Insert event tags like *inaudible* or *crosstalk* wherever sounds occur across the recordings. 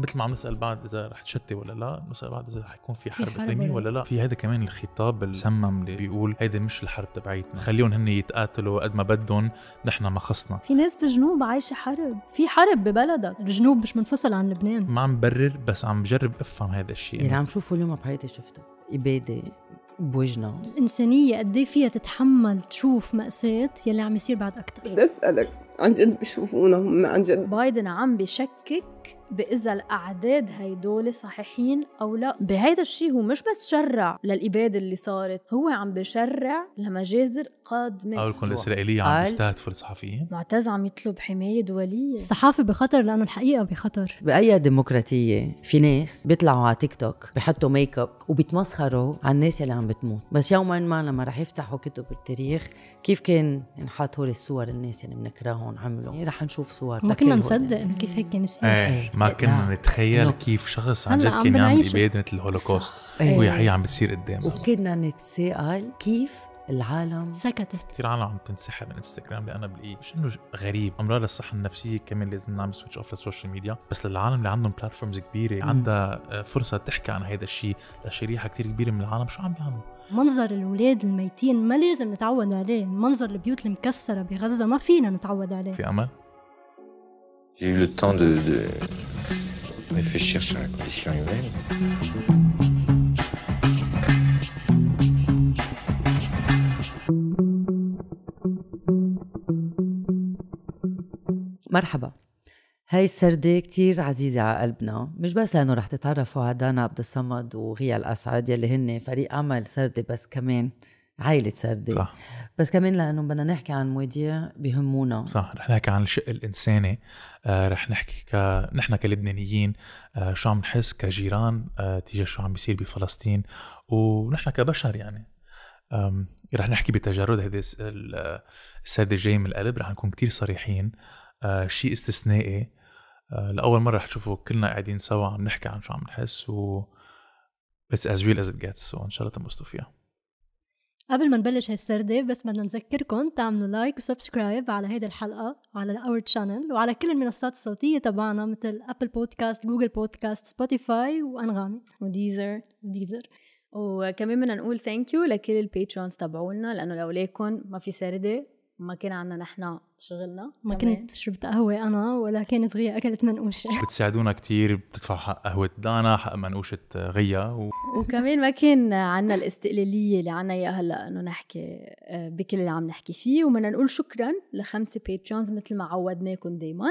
مثل ما عم نسال بعض اذا رح تشتي ولا لا نسال بعض اذا رح يكون في حرب اقليميه ولا لا في هذا كمان الخطاب المسمم اللي بيقول هيدي مش الحرب تبعيتنا خليهم هن يتقاتلوا قد ما بدهم نحن ما خصنا في ناس بالجنوب عايشه حرب في حرب ببلدك الجنوب مش منفصل عن لبنان ما عم برر بس عم بجرب افهم هذا الشيء اللي يعني عم شوفه اليوم بحياتي شفته اباده بوجنا الانسانيه قد إيه فيها تتحمل تشوف ماساه يلي عم يصير بعد اكثر بدي اسالك عن جد بشوفونا هم عن جد بايدن عم بشكك بإذا الأعداد هيدول صحيحين أو لا بهيدا الشيء هو مش بس شرع للإبادة اللي صارت هو عم بشرع لمجازر قادمة قولكم الإسرائيلية عم تستهدف الصحفيين معتز عم يطلب حماية دولية الصحافة بخطر لأنه الحقيقة بخطر بأي ديمقراطية في ناس بيطلعوا على تيك توك بحطوا ميك اب وبيتمسخروا على الناس اللي عم بتموت بس يوما ما لما رح يفتحوا كتب التاريخ كيف كان انحط هول الصور الناس اللي بنكرههم تاعهم عملوا إيه، رح نشوف صور ما كنا نصدق انه كيف هيك كان يصير ايه, إيه. ما كنا نعم. نتخيل نعم. كيف شخص عن جد كان يعمل اباده مثل الهولوكوست إيه. وهي عم بتصير قدامنا وكنا نتساءل كيف العالم سكتت كثير عالم عم تنسحب من انستغرام لانه بلاقيه مش انه غريب امراض الصحه النفسيه كمان لازم نعمل سويتش اوف للسوشيال ميديا بس للعالم اللي عندهم بلاتفورمز كبيره عندها آه، فرصه تحكي عن هذا الشيء لشريحه كثير كبيره من العالم شو عم بيعملوا منظر الاولاد الميتين ما لازم نتعود عليه منظر البيوت المكسره بغزه ما فينا نتعود عليه في امل J'ai eu le temps de, de réfléchir sur la condition humaine. مرحبا هاي السردة كتير عزيزة على قلبنا مش بس لأنه رح تتعرفوا على دانا عبد الصمد وغيا الأسعد يلي هن فريق عمل سردة بس كمان عائلة سردة صح. بس كمان لأنه بدنا نحكي عن مواضيع بهمونا صح رح نحكي عن الشق الإنساني آه رح نحكي ك... نحن كلبنانيين آه شو عم نحس كجيران آه تجاه شو عم بيصير بفلسطين ونحن كبشر يعني رح نحكي بتجرد هذه السردة جاي من القلب رح نكون كتير صريحين آه، شيء استثنائي آه، لاول مره رح تشوفوا كلنا قاعدين سوا عم نحكي عن شو عم نحس و اتس از ريل از ات جيتس وان شاء الله تنبسطوا فيها قبل ما نبلش هالسردة بس بدنا نذكركم تعملوا لايك وسبسكرايب على هيدي الحلقة وعلى اور تشانل وعلى كل المنصات الصوتية تبعنا مثل أبل بودكاست جوجل بودكاست سبوتيفاي وأنغامي وديزر ديزر وكمان بدنا نقول ثانك يو لكل الباترونز تبعولنا لأنه لولاكم ما في سردة ما كان عندنا نحن شغلنا ما كنت شربت قهوة أنا ولا كانت غيا أكلت منقوشة *laughs* بتساعدونا كتير بتدفع حق قهوة دانا حق منقوشة غيا و... وكمان ما كان عندنا الاستقلالية اللي عنا إياها هلا إنه نحكي آه، بكل اللي عم نحكي فيه ومنا نقول شكرا لخمسة باترونز مثل ما عودناكم دايما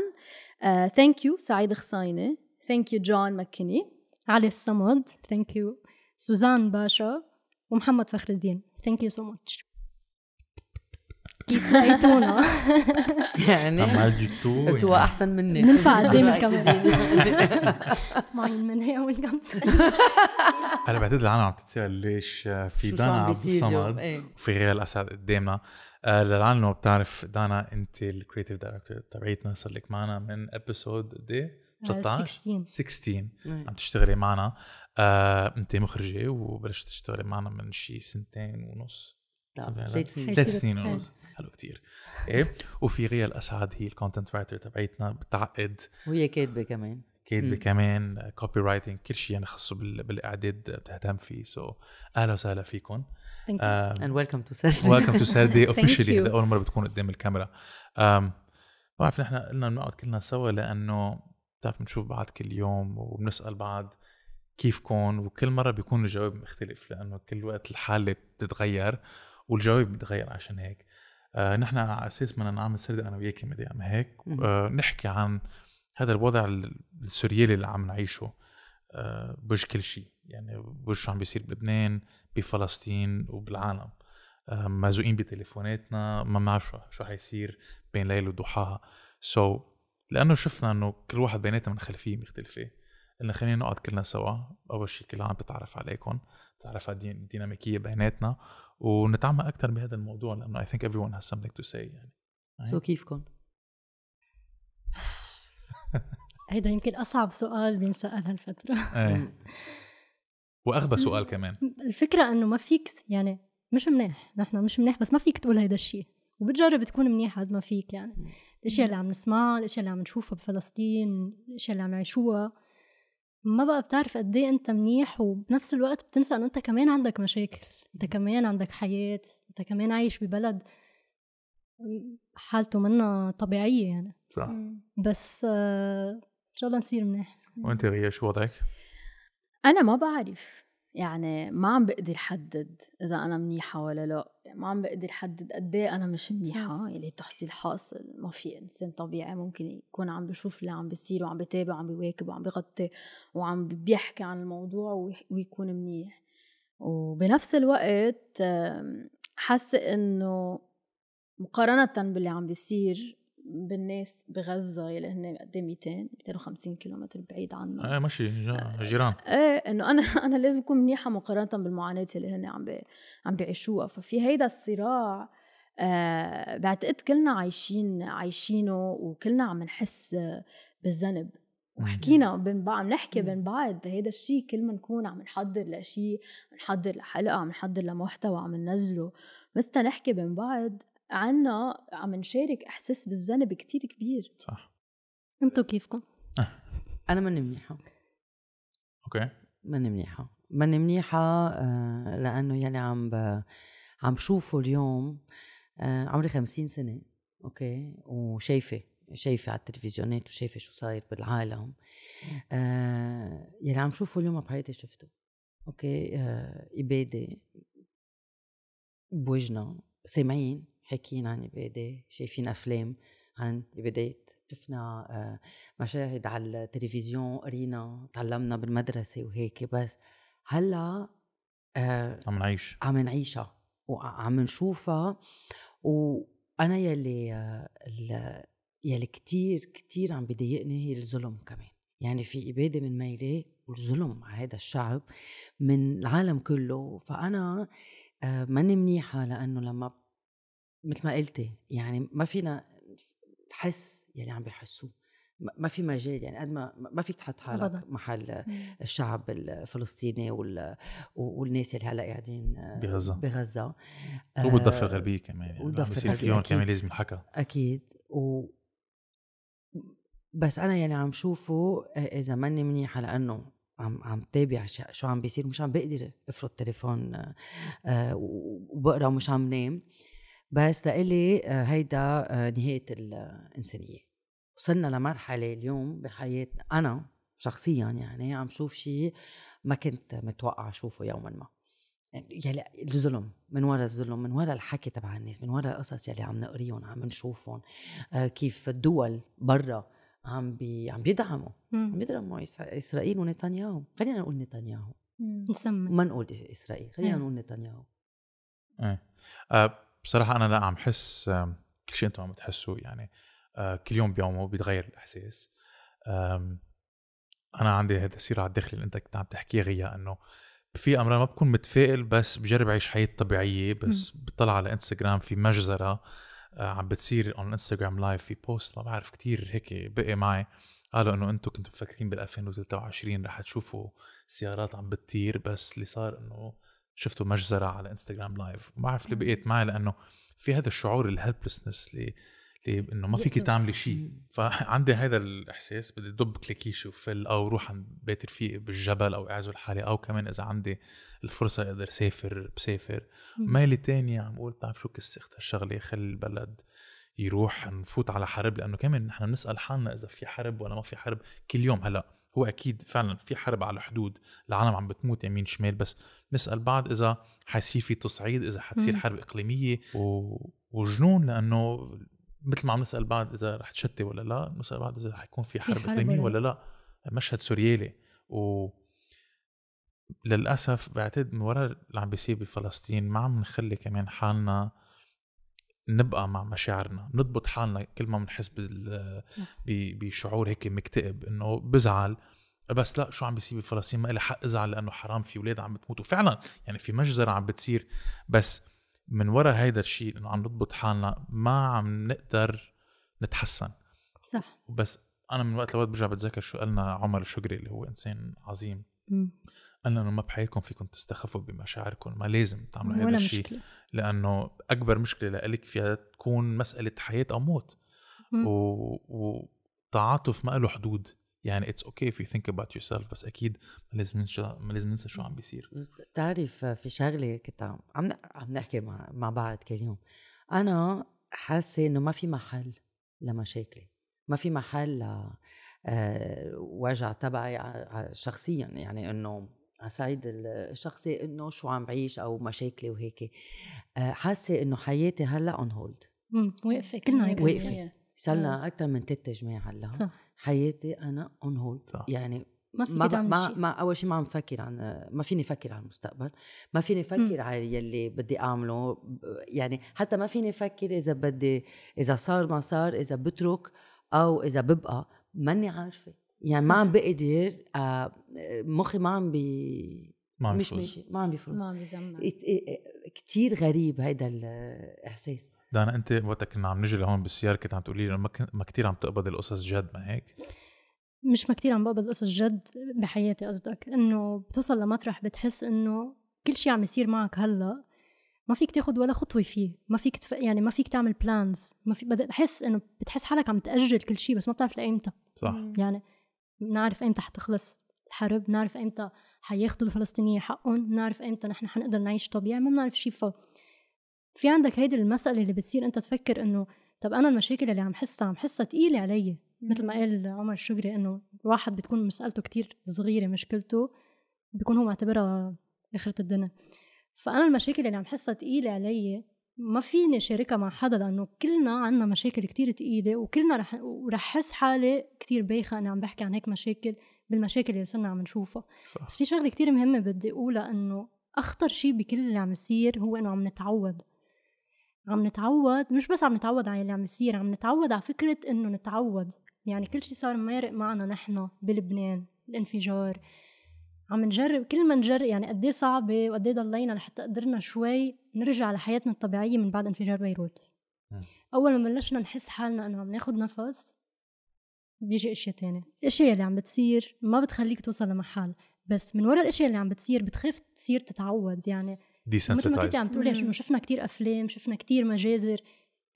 ثانك آه، يو سعيد خصاينة ثانك يو جون مكني علي الصمد ثانك يو سوزان باشا ومحمد فخر الدين ثانك يو سو ماتش كيف زيتونه *laughs* يعني عمال دي تو قلتوها يعني. احسن مني بننفع قدام الكاميرا من هي اول كم *laughs* انا هلا بعتقد العالم عم تتسال ليش في دانا عبد الصمد إيه. وفي غير الاسد قدامنا آه، للعالم ما بتعرف دانا انت الكريتيف دايركتور تبعيتنا صار لك معنا من ابيسود قد ايه؟ 13 16 16 عم تشتغلي معنا آه، انت مخرجه وبلشت تشتغلي معنا من شي سنتين ونص لا ثلاث سنين ثلاث سنين ونص حلو كتير ايه وفي غيا الاسعد هي الكونتنت رايتر تبعتنا بتعقد وهي كاتبه كمان كاتبه كمان كوبي رايتنج كل شيء يعني خصو بالاعداد بتهتم فيه سو so, اهلا وسهلا فيكم اند ويلكم تو سردي ويلكم تو سردي اوفيشلي اول مره بتكون قدام الكاميرا um, بعرف نحن قلنا بنقعد كلنا سوا لانه بتعرف بنشوف بعض كل يوم وبنسال بعض كيفكم وكل مره بيكون الجواب مختلف لانه كل وقت الحاله بتتغير والجواب بيتغير عشان هيك آه نحن على اساس بدنا نعمل سرد انا وياك مدام يعني هيك آه نحكي عن هذا الوضع السوريالي اللي عم نعيشه آه بوجه كل شيء يعني بوجه شو عم بيصير بلبنان بفلسطين وبالعالم آه مزوقين بتليفوناتنا ما بنعرف شو حيصير بين ليل وضحاها سو so, لانه شفنا انه كل واحد بيناتنا من خلفيه مختلفه انه خلينا نقعد كلنا سوا اول شيء كل عام بتعرف عليكم تعرف على الديناميكيه بيناتنا ونتعمق اكثر بهذا الموضوع لانه اي ثينك ايفري ون هاز something تو سي يعني سو so كيفكم؟ *laughs* هيدا يمكن اصعب سؤال بينسال هالفتره ايه *laughs* واغبى سؤال كمان الفكره انه ما فيك يعني مش منيح نحن مش منيح بس ما فيك تقول هيدا الشيء وبتجرب تكون منيح قد ما فيك يعني الاشياء اللي عم نسمعها الاشياء اللي عم نشوفها بفلسطين الاشياء اللي عم يعيشوها ما بقى بتعرف قد ايه انت منيح وبنفس الوقت بتنسى ان انت كمان عندك مشاكل انت كمان عندك حياة انت كمان عايش ببلد حالته منا طبيعية يعني صح بس آه، ان شاء الله نصير منيح وانت غير شو وضعك؟ انا ما بعرف يعني ما عم بقدر حدد اذا انا منيحه ولا لا يعني ما عم بقدر حدد قد ايه انا مش منيحه يلي يعني تحصيل حاصل ما في انسان طبيعي ممكن يكون عم بشوف اللي عم بيصير وعم بتابع وعم بيواكب وعم بغطي وعم بيحكي عن الموضوع ويكون منيح وبنفس الوقت حاسه انه مقارنه باللي عم بيصير بالناس بغزة يلي هن قد 200 250 كيلومتر بعيد عنا ايه ماشي آه، جيران ايه انه انا *laughs* انا لازم اكون منيحة مقارنة بالمعاناة اللي هن عم بي عم بيعيشوها ففي هيدا الصراع آه بعتقد كلنا عايشين عايشينه وكلنا عم نحس بالذنب وحكينا بين بعض عم نحكي بين بعض بهيدا الشيء كل ما نكون عم نحضر لشيء عم نحضر لحلقه عم نحضر لمحتوى عم ننزله بس نحكي بين بعض عنا عم نشارك احساس بالذنب كتير كبير صح انتو كيفكم؟ آه. انا ماني منيحه اوكي ماني منيحه ماني منيحه آه، لانه يلي يعني عم ب... عم شوفه اليوم آه، عمري خمسين سنه اوكي وشايفه شايفة على التلفزيونات وشايفة شو صاير بالعالم آه يلي يعني عم شوفه اليوم بحياتي شفته اوكي آه إبادة بوجنا سامعين حكيين عن إبادة شايفين افلام عن إبادات شفنا آه، مشاهد على التلفزيون قرينا تعلمنا بالمدرسة وهيك بس هلا آه، عم نعيش عم نعيشها وعم نشوفها وأنا يلي آه، يلي كتير كتير عم بضايقني هي الظلم كمان يعني في إبادة من ميلي والظلم على هذا الشعب من العالم كله فأنا ماني منيحة لأنه لما مثل ما قلتي يعني ما فينا نحس يلي عم بيحسوه ما في مجال يعني قد ما ما فيك تحط حالك أبدا. محل الشعب الفلسطيني وال... والناس اللي هلا قاعدين بغزه بغزه والضفه الغربيه آه، كمان يعني والضفه الغربيه كمان لازم ينحكى اكيد و بس انا يعني عم شوفه اذا ماني منيحه لانه عم عم تابع شو عم بيصير مش عم بقدر افرض تليفون آه، وبقرا ومش عم نام بس لإلي آه، هيدا آه، نهاية الإنسانية وصلنا لمرحلة اليوم بحياتنا أنا شخصيا يعني عم شوف شيء ما كنت متوقع أشوفه يوما ما يعني الظلم من وراء الظلم من وراء الحكي تبع الناس من وراء القصص يلي عم نقريهم عم نشوفهم آه، كيف الدول برا عم بي عم بيدعموا عم بيدعموا اسرائيل ونتنياهو خلينا نقول نتنياهو نسمي ما نقول اسرائيل خلينا إيه. نقول نتنياهو ايه بصراحه انا لا عم حس كل شيء انتم عم تحسوه يعني آه، كل يوم بيومه بيتغير الاحساس انا عندي هذا الصراع الداخلي اللي انت كنت عم تحكيها غيا انه في امر ما بكون متفائل بس بجرب اعيش حياه طبيعيه بس بطلع على انستغرام في مجزره آه، عم بتصير اون انستغرام لايف في بوست ما بعرف كتير هيك بقي معي قالوا انه انتم كنتوا مفكرين بال 2023 رح تشوفوا سيارات عم بتطير بس اللي صار انه شفته مجزرة على انستغرام لايف ما بعرف ليه بقيت معي لأنه في هذا الشعور الهيلبلسنس اللي انه ما فيك تعملي شيء فعندي هذا الاحساس بدي دب كليكيشي وفل او روح عند بيت رفيقي بالجبل او اعزل حالي او كمان اذا عندي الفرصه اقدر سافر بسافر مالي تاني عم بقول بتعرف شو كسخت هالشغله خلي البلد يروح نفوت على حرب لانه كمان نحن بنسال حالنا اذا في حرب ولا ما في حرب كل يوم هلا هو اكيد فعلا في حرب على الحدود العالم عم بتموت يمين شمال بس نسال بعض اذا حيصير في تصعيد اذا حتصير حرب اقليميه و... وجنون لانه مثل ما عم نسال بعض اذا رح تشتي ولا لا نسال بعض اذا يكون في حرب, في حرب اقليميه ولا لا مشهد سوريالي و للاسف بعتقد من وراء اللي عم بيصير بفلسطين ما عم نخلي كمان حالنا نبقى مع مشاعرنا نضبط حالنا كل ما بنحس بشعور هيك مكتئب انه بزعل بس لا شو عم بيصير بفلسطين ما لها حق ازعل لانه حرام في اولاد عم بتموتوا فعلا يعني في مجزره عم بتصير بس من وراء هيدا الشيء انه عم نضبط حالنا ما عم نقدر نتحسن صح بس انا من وقت لوقت برجع بتذكر شو قالنا عمر الشقري اللي هو انسان عظيم م. انه ما بحياتكم فيكم تستخفوا بمشاعركم ما لازم تعملوا هذا الشيء لانه اكبر مشكله لإلك فيها تكون مساله حياه او موت والتعاطف ما له حدود يعني اتس اوكي في ثينك اباوت يور سيلف بس اكيد ما لازم ننسى ما لازم ننسى شو عم بيصير بتعرف في شغله كنت عم عم نحكي مع مع بعض كل يوم انا حاسه انه ما في محل لمشاكلي ما في محل ل... آه، وجع تبعي شخصيا يعني انه على صعيد الشخصي انه شو عم بعيش او مشاكلي وهيك آه، حاسه انه حياتي هلا اون هولد واقفه كلنا هيك واقفه صار لنا اكثر من ثلاث جماعة هلا حياتي انا اون هولد يعني ما في ما, تعمل ما, ما اول شيء ما عم فكر عن ما فيني فكر على المستقبل ما فيني فكر على يلي بدي اعمله يعني حتى ما فيني فكر اذا بدي اذا صار ما صار اذا بترك او اذا ببقى ماني عارفه يعني صح. ما عم بقدر آه، مخي ما عم بي ما عم مش ماشي ما عم بيفرز ما عم بيجمع كثير غريب هيدا الاحساس دانا انت وقتها كنا عم نجي لهون بالسياره كنت عم تقولي لي ما ما كثير عم تقبض القصص جد ما هيك؟ مش ما كثير عم بقبض قصص جد بحياتي قصدك انه بتوصل لمطرح بتحس انه كل شيء عم يصير معك هلا ما فيك تاخد ولا خطوه فيه ما فيك تف... يعني ما فيك تعمل بلانز ما في بدأ بحس انه بتحس حالك عم تاجل كل شيء بس ما بتعرف لايمتى صح يعني نعرف امتى حتخلص الحرب نعرف امتى حياخدوا الفلسطينيين حقهم نعرف امتى نحن حنقدر نعيش طبيعي ما بنعرف شي ف في عندك هيدي المسألة اللي بتصير انت تفكر انه طب انا المشاكل اللي عم حسها عم حسها تقيلة علي مثل ما قال عمر الشجري انه الواحد بتكون مسألته كتير صغيرة مشكلته بيكون هو معتبرها آخرة الدنيا فأنا المشاكل اللي عم حسها تقيلة علي ما فيني شاركها مع حدا لأنه كلنا عنا مشاكل كتير تقيلة وكلنا رح ورح حس حالي كتير بايخة أنا عم بحكي عن هيك مشاكل بالمشاكل اللي صرنا عم نشوفها صح. بس في شغلة كتير مهمة بدي أقولها إنه أخطر شيء بكل اللي عم يصير هو إنه عم نتعود عم نتعود مش بس عم نتعود على اللي عم يصير عم نتعود على فكرة إنه نتعود يعني كل شيء صار مارق معنا نحن بلبنان الانفجار عم نجرب كل ما نجرب يعني قد ايه صعبه وقد ايه ضلينا لحتى قدرنا شوي نرجع لحياتنا الطبيعيه من بعد انفجار بيروت اول ما بلشنا نحس حالنا انه عم ناخذ نفس بيجي اشياء تانية الاشياء اللي عم بتصير ما بتخليك توصل لمحل بس من وراء الاشياء اللي عم بتصير بتخاف تصير تتعود يعني مثل ما كنت عم تقولي انه شفنا كتير افلام شفنا كتير مجازر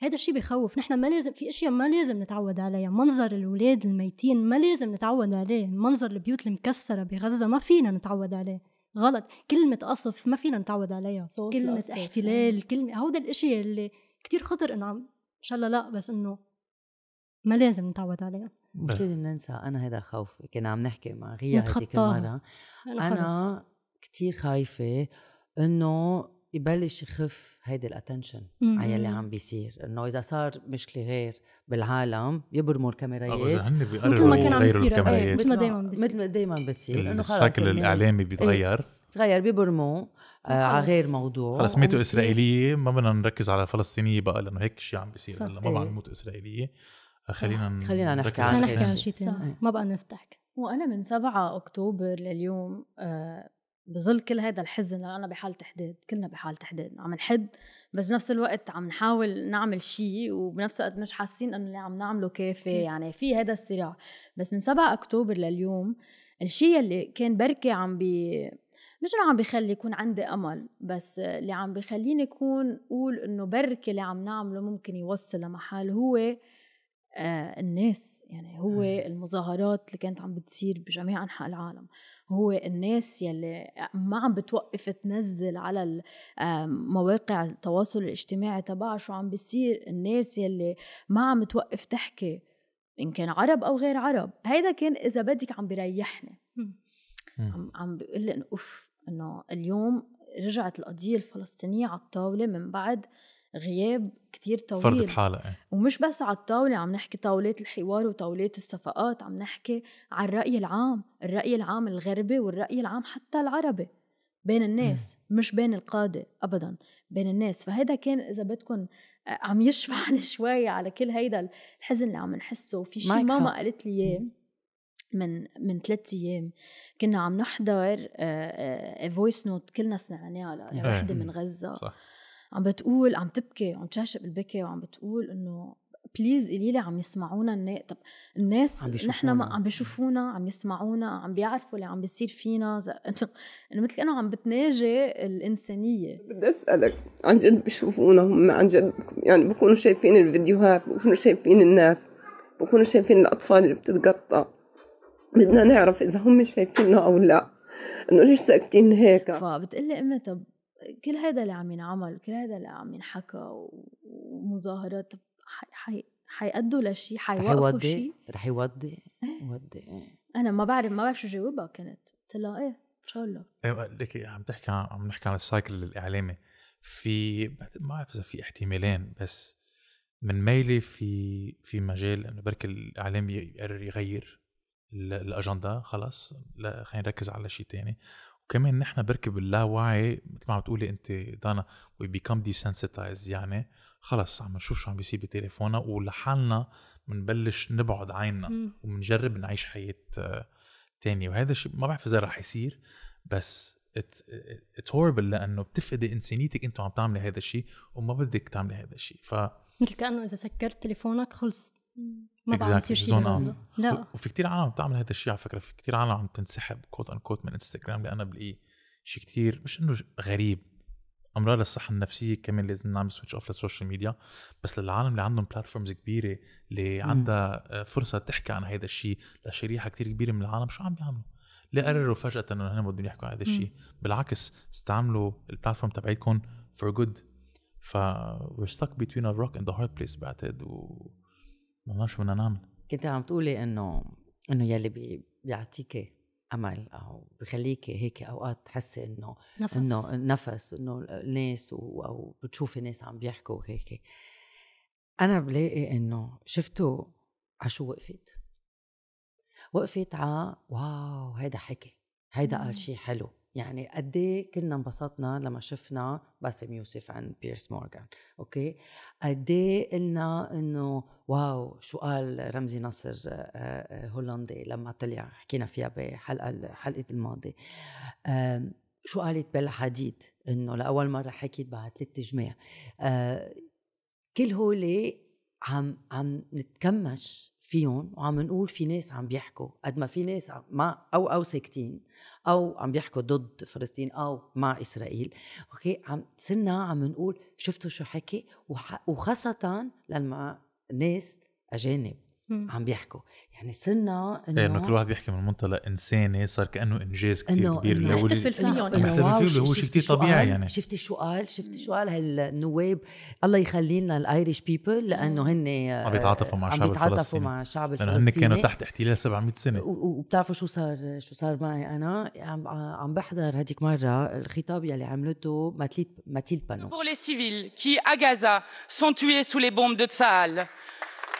هذا الشيء بخوف نحن ما لازم في اشياء ما لازم نتعود عليها منظر الاولاد الميتين ما لازم نتعود عليه منظر البيوت المكسره بغزه ما فينا نتعود عليه غلط كلمه قصف ما فينا نتعود عليها صوت كلمه احتلال إيه. كلمه هودا الاشياء اللي كتير خطر انه ان شاء الله لا بس انه ما لازم نتعود عليها مش لازم ننسى انا هذا خوفي كنا عم نحكي مع غيا هذيك المره انا, أنا كتير خايفه انه يبلش يخف هيدي الاتنشن على يلي عم بيصير انه اذا صار مشكله غير بالعالم يبرموا الكاميرات مثل ما كان عم بيصير إيه، مثل ما دائما بيصير مثل ما دائما بيصير انه الشكل الاعلامي بيتغير إيه، بيتغير بيبرموا آه على غير موضوع خلص ميتوا اسرائيليه ما بدنا نركز على فلسطينيه بقى لانه هيك شيء عم بيصير هلا آه، ما بقى يموتوا اسرائيليه خلينا خلينا نحكي عن شيء ثاني ما بقى بتحكي وانا من 7 اكتوبر لليوم آه بظل كل هذا الحزن لأنه أنا بحالة حداد كلنا بحالة حداد عم نحد بس بنفس الوقت عم نحاول نعمل شيء وبنفس الوقت مش حاسين انه اللي عم نعمله كافي يعني في هذا الصراع بس من 7 اكتوبر لليوم الشيء اللي كان بركي عم بي مش انه عم بخلي يكون عندي امل بس اللي عم بخليني اكون قول انه بركي اللي عم نعمله ممكن يوصل لمحل هو آه، الناس يعني هو المظاهرات اللي كانت عم بتصير بجميع انحاء العالم هو الناس يلي ما عم بتوقف تنزل على آه، مواقع التواصل الاجتماعي تبعها شو عم بيصير الناس يلي ما عم توقف تحكي ان كان عرب او غير عرب هيدا كان اذا بدك عم بيريحني عم عم بيقول لي انه اوف انه اليوم رجعت القضيه الفلسطينيه على الطاوله من بعد غياب كتير طويل فرضت حالها إيه. ومش بس على الطاولة عم نحكي طاولات الحوار وطاولات الصفقات عم نحكي على الرأي العام الرأي العام الغربي والرأي العام حتى العربي بين الناس م. مش بين القادة أبدا بين الناس فهيدا كان إذا بدكم آه، عم يشفع *laughs* شوي على كل هيدا الحزن اللي عم نحسه في شيء ماما قالت لي اياه من من ثلاث ايام كنا عم نحضر فويس آه، نوت آه، كلنا سمعناها إيه. لوحده من غزه صح. عم بتقول عم تبكي عم تشهشق البكي وعم بتقول انه بليز قولي لي عم يسمعونا الناس طب الناس نحن عم بيشوفونا عم يسمعونا عم بيعرفوا اللي عم بيصير فينا انه مثل كانه عم بتناجي الانسانيه بدي اسالك عن جد بيشوفونا هم عن جد يعني بكونوا شايفين الفيديوهات بكونوا شايفين الناس بكونوا شايفين الاطفال اللي بتتقطع بدنا نعرف اذا هم شايفيننا او لا انه ليش ساكتين هيك فبتقلي امي طب كل هذا اللي عم ينعمل وكل هذا اللي عم ينحكى ومظاهرات حي... حيأدوا لشيء حيوقفوا شيء رح يودي إيه. يودي ايه؟ انا ما بعرف ما بعرف شو جاوبها كنت قلت لها ايه ان شاء الله ايه لك عم تحكي عم نحكي عن السايكل الاعلامي في ما بعرف اذا في احتمالين بس من ميلي في في مجال انه بركي الاعلام يقرر يغير الاجنده خلص خلينا نركز على شيء تاني وكمان نحن بركب اللاوعي مثل ما عم تقولي انت دانا وي بيكم ديسنسيتايز يعني خلص عم نشوف شو عم بيصير بتليفوننا ولحالنا بنبلش نبعد عينا وبنجرب نعيش حياه آه، تانية وهذا الشيء ما بعرف اذا رح يصير بس ات هوربل لانه بتفقدي انسانيتك انت عم تعملي هذا الشيء وما بدك تعملي هذا الشيء ف مثل كانه اذا سكرت تليفونك خلص ما exactly. بعرف شيء لا وفي كثير عالم بتعمل هذا الشيء على فكره في كثير عالم عم تنسحب كوت ان كوت من انستغرام لان بلاقيه شيء كثير مش انه غريب امراض الصحه النفسيه كمان لازم نعمل سويتش اوف للسوشيال ميديا بس للعالم اللي عندهم بلاتفورمز كبيره اللي عندها آه، فرصه تحكي عن هذا الشيء لشريحه كثير كبيره من العالم شو عم بيعملوا؟ ليه قرروا فجاه انه هن بدهم يحكوا عن هذا الشيء؟ بالعكس استعملوا البلاتفورم تبعيتكم فور جود ف وي ستك between ا روك اند the هارد بليس بعتقد و والله شو بدنا نعمل كنت عم تقولي انه انه يلي بي... بيعطيك امل او بخليكي هيك اوقات تحسي انه نفس انه نفس انه ناس و... او بتشوفي ناس عم بيحكوا هيك انا بلاقي انه شفتوا عشو وقفت وقفت على واو هيدا حكي هيدا قال شيء حلو يعني قد إيه كنا انبسطنا لما شفنا باسم يوسف عند بيرس مورغان اوكي قد إيه قلنا انه واو شو قال رمزي نصر آه، آه، هولندي لما طلع حكينا فيها بحلقه الحلقه الماضي شو قالت بلا حديد انه لاول مره حكيت بعد ثلاث جماع آه، كل هول عم عم نتكمش فيهم وعم نقول في ناس عم بيحكوا قد ما في ناس مع او او ساكتين او عم بيحكوا ضد فلسطين او مع اسرائيل اوكي عم صرنا عم نقول شفتوا شو حكي وخاصه لما ناس اجانب مم. عم بيحكوا يعني صرنا انه إيه انه كل واحد بيحكي من منطلق انساني صار كانه انجاز كثير كبير اللي هو فيهم هو شيء كثير طبيعي يعني شفتي شو قال شفتي شو قال هالنواب الله يخلي لنا الايريش بيبل لانه هن عم بيتعاطفوا مع الشعب الفلسطيني بيتعاطفوا مع الشعب الفلسطيني لانه هن كانوا تحت احتلال 700 سنه وبتعرفوا شو صار شو صار معي انا عم بحضر هذيك مره الخطاب يلي عملته ماتيل بانو Pour les civils qui à Gaza sont tués sous les bombes de Tsahal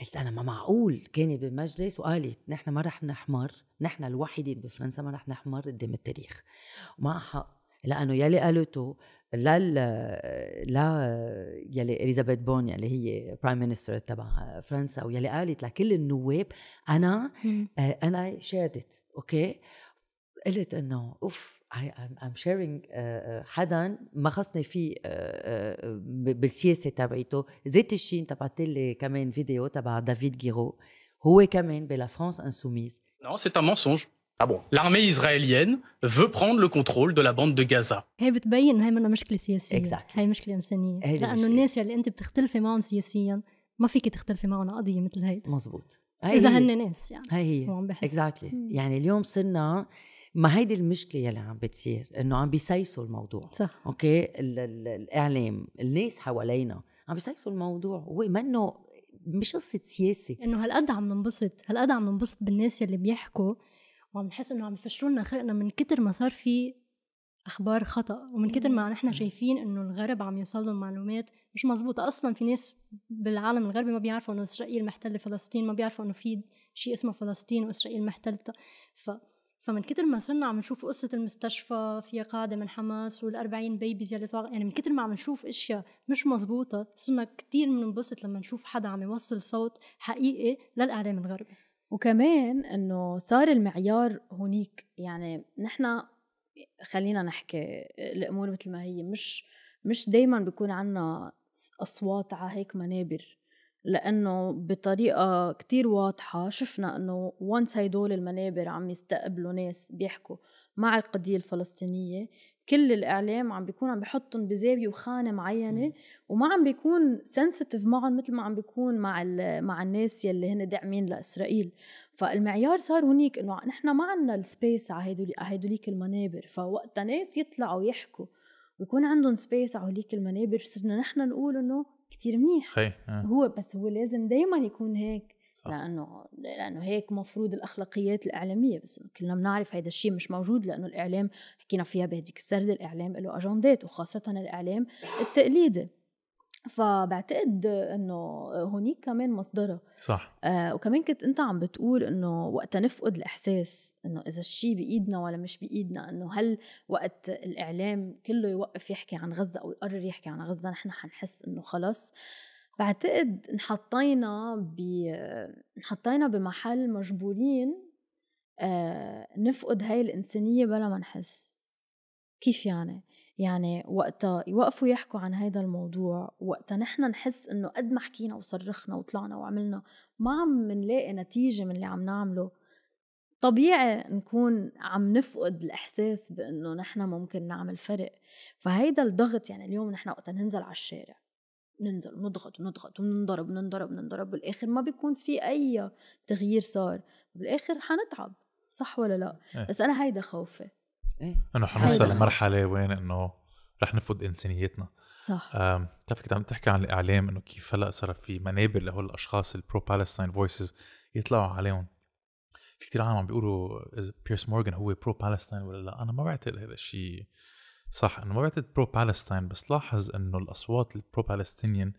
قلت آه، آه، آه، انا ما معقول كانت بالمجلس وقالت نحن ما رح نحمر نحن الوحيدين بفرنسا ما رح نحمر قدام التاريخ ومع حق لانه يلي قالته لا لا يلي اليزابيث بون يلي هي برايم مينستر تبع فرنسا ويلي قالت لكل النواب انا انا شادت اوكي قلت انه اوف I'm sharing uh, uh, حدا ما خصني فيه آه، آه، بالسياسه تبعيته ذات الشيء انت لي كمان فيديو تبع دافيد جيرو هو كمان بلا فرانس انسوميز Non, c'est un mensonge. Ah bon L'armée israélienne veut prendre le contrôle de la bande de Gaza. هي بتبين هي منها مشكله سياسيه exactly. هي مشكله انسانيه لانه الناس اللي انت بتختلفي معهم سياسيا ما فيك تختلفي معهم قضيه مثل هيدا مزبوط هي اذا هن ناس يعني هي هي وعم بحس exactly. يعني اليوم صرنا ما هيدي المشكله يلي عم بتصير انه عم بيسيسوا الموضوع صح اوكي الـ الـ الاعلام الناس حوالينا عم بيسيسوا الموضوع هو منه مش قصه سياسه انه هالقد عم ننبسط هالقد عم ننبسط بالناس يلي بيحكوا وعم نحس انه عم يفشوا لنا خلقنا من كتر ما صار في اخبار خطا ومن كتر ما نحن شايفين انه الغرب عم يوصل لهم معلومات مش مزبوطة اصلا في ناس بالعالم الغربي ما بيعرفوا انه اسرائيل محتله فلسطين ما بيعرفوا انه في شيء اسمه فلسطين واسرائيل محتلتها ف فمن كتر ما صرنا عم نشوف قصة المستشفى فيها قاعدة من حماس والأربعين بيبي يلي طاق يعني من كتر ما عم نشوف أشياء مش مزبوطة صرنا كتير بننبسط لما نشوف حدا عم يوصل صوت حقيقي للإعلام الغربي وكمان انه صار المعيار هونيك يعني نحن خلينا نحكي الامور مثل ما هي مش مش دائما بيكون عنا اصوات على هيك منابر لأنه بطريقة كتير واضحة شفنا أنه وانس هدول المنابر عم يستقبلوا ناس بيحكوا مع القضية الفلسطينية كل الإعلام عم بيكون عم بحطهم بزاوية وخانة معينة وما عم بيكون سنسيتيف معهم مثل ما عم بيكون مع مع الناس يلي هن داعمين لإسرائيل فالمعيار صار هنيك إنه نحن ما عندنا السبيس على هدوليك المنابر فوقتها ناس يطلعوا يحكوا ويكون عندهم سبيس على هوليك المنابر صرنا نحن نقول انه كتير منيح خي. آه. هو بس هو لازم دايما يكون هيك صح. لانه لانه هيك مفروض الاخلاقيات الاعلاميه بس كلنا بنعرف هذا الشيء مش موجود لانه الاعلام حكينا فيها بهديك السرد الاعلام له اجندات وخاصه الاعلام التقليدي فبعتقد انه هونيك كمان مصدرها صح آه وكمان كنت انت عم بتقول انه وقتها نفقد الاحساس انه اذا الشيء بايدنا ولا مش بايدنا انه هل وقت الاعلام كله يوقف يحكي عن غزه او يقرر يحكي عن غزه نحن حنحس انه خلص بعتقد انحطينا ب انحطينا بمحل مجبورين آه نفقد هاي الانسانيه بلا ما نحس كيف يعني؟ يعني وقتها يوقفوا يحكوا عن هذا الموضوع وقتها نحن نحس انه قد ما حكينا وصرخنا وطلعنا وعملنا ما عم نلاقي نتيجة من اللي عم نعمله طبيعي نكون عم نفقد الإحساس بأنه نحن ممكن نعمل فرق فهيدا الضغط يعني اليوم نحن وقتا ننزل على الشارع ننزل ونضغط ونضغط وننضرب وننضرب وننضرب بالآخر ما بيكون في أي تغيير صار بالآخر حنتعب صح ولا لا؟ إيه. بس أنا هيدا خوفي ايه انه حنوصل لمرحله وين انه رح نفقد انسانيتنا صح بتعرف كنت عم تحكي عن الاعلام انه كيف هلا صار في منابر لهول الاشخاص البرو بالستاين فويسز يطلعوا عليهم في كثير عالم عم بيقولوا بيرس مورغان هو برو بالستاين ولا لا انا ما بعتقد هذا الشيء صح انه ما بعتقد برو بالستاين بس لاحظ انه الاصوات البرو بالستينيان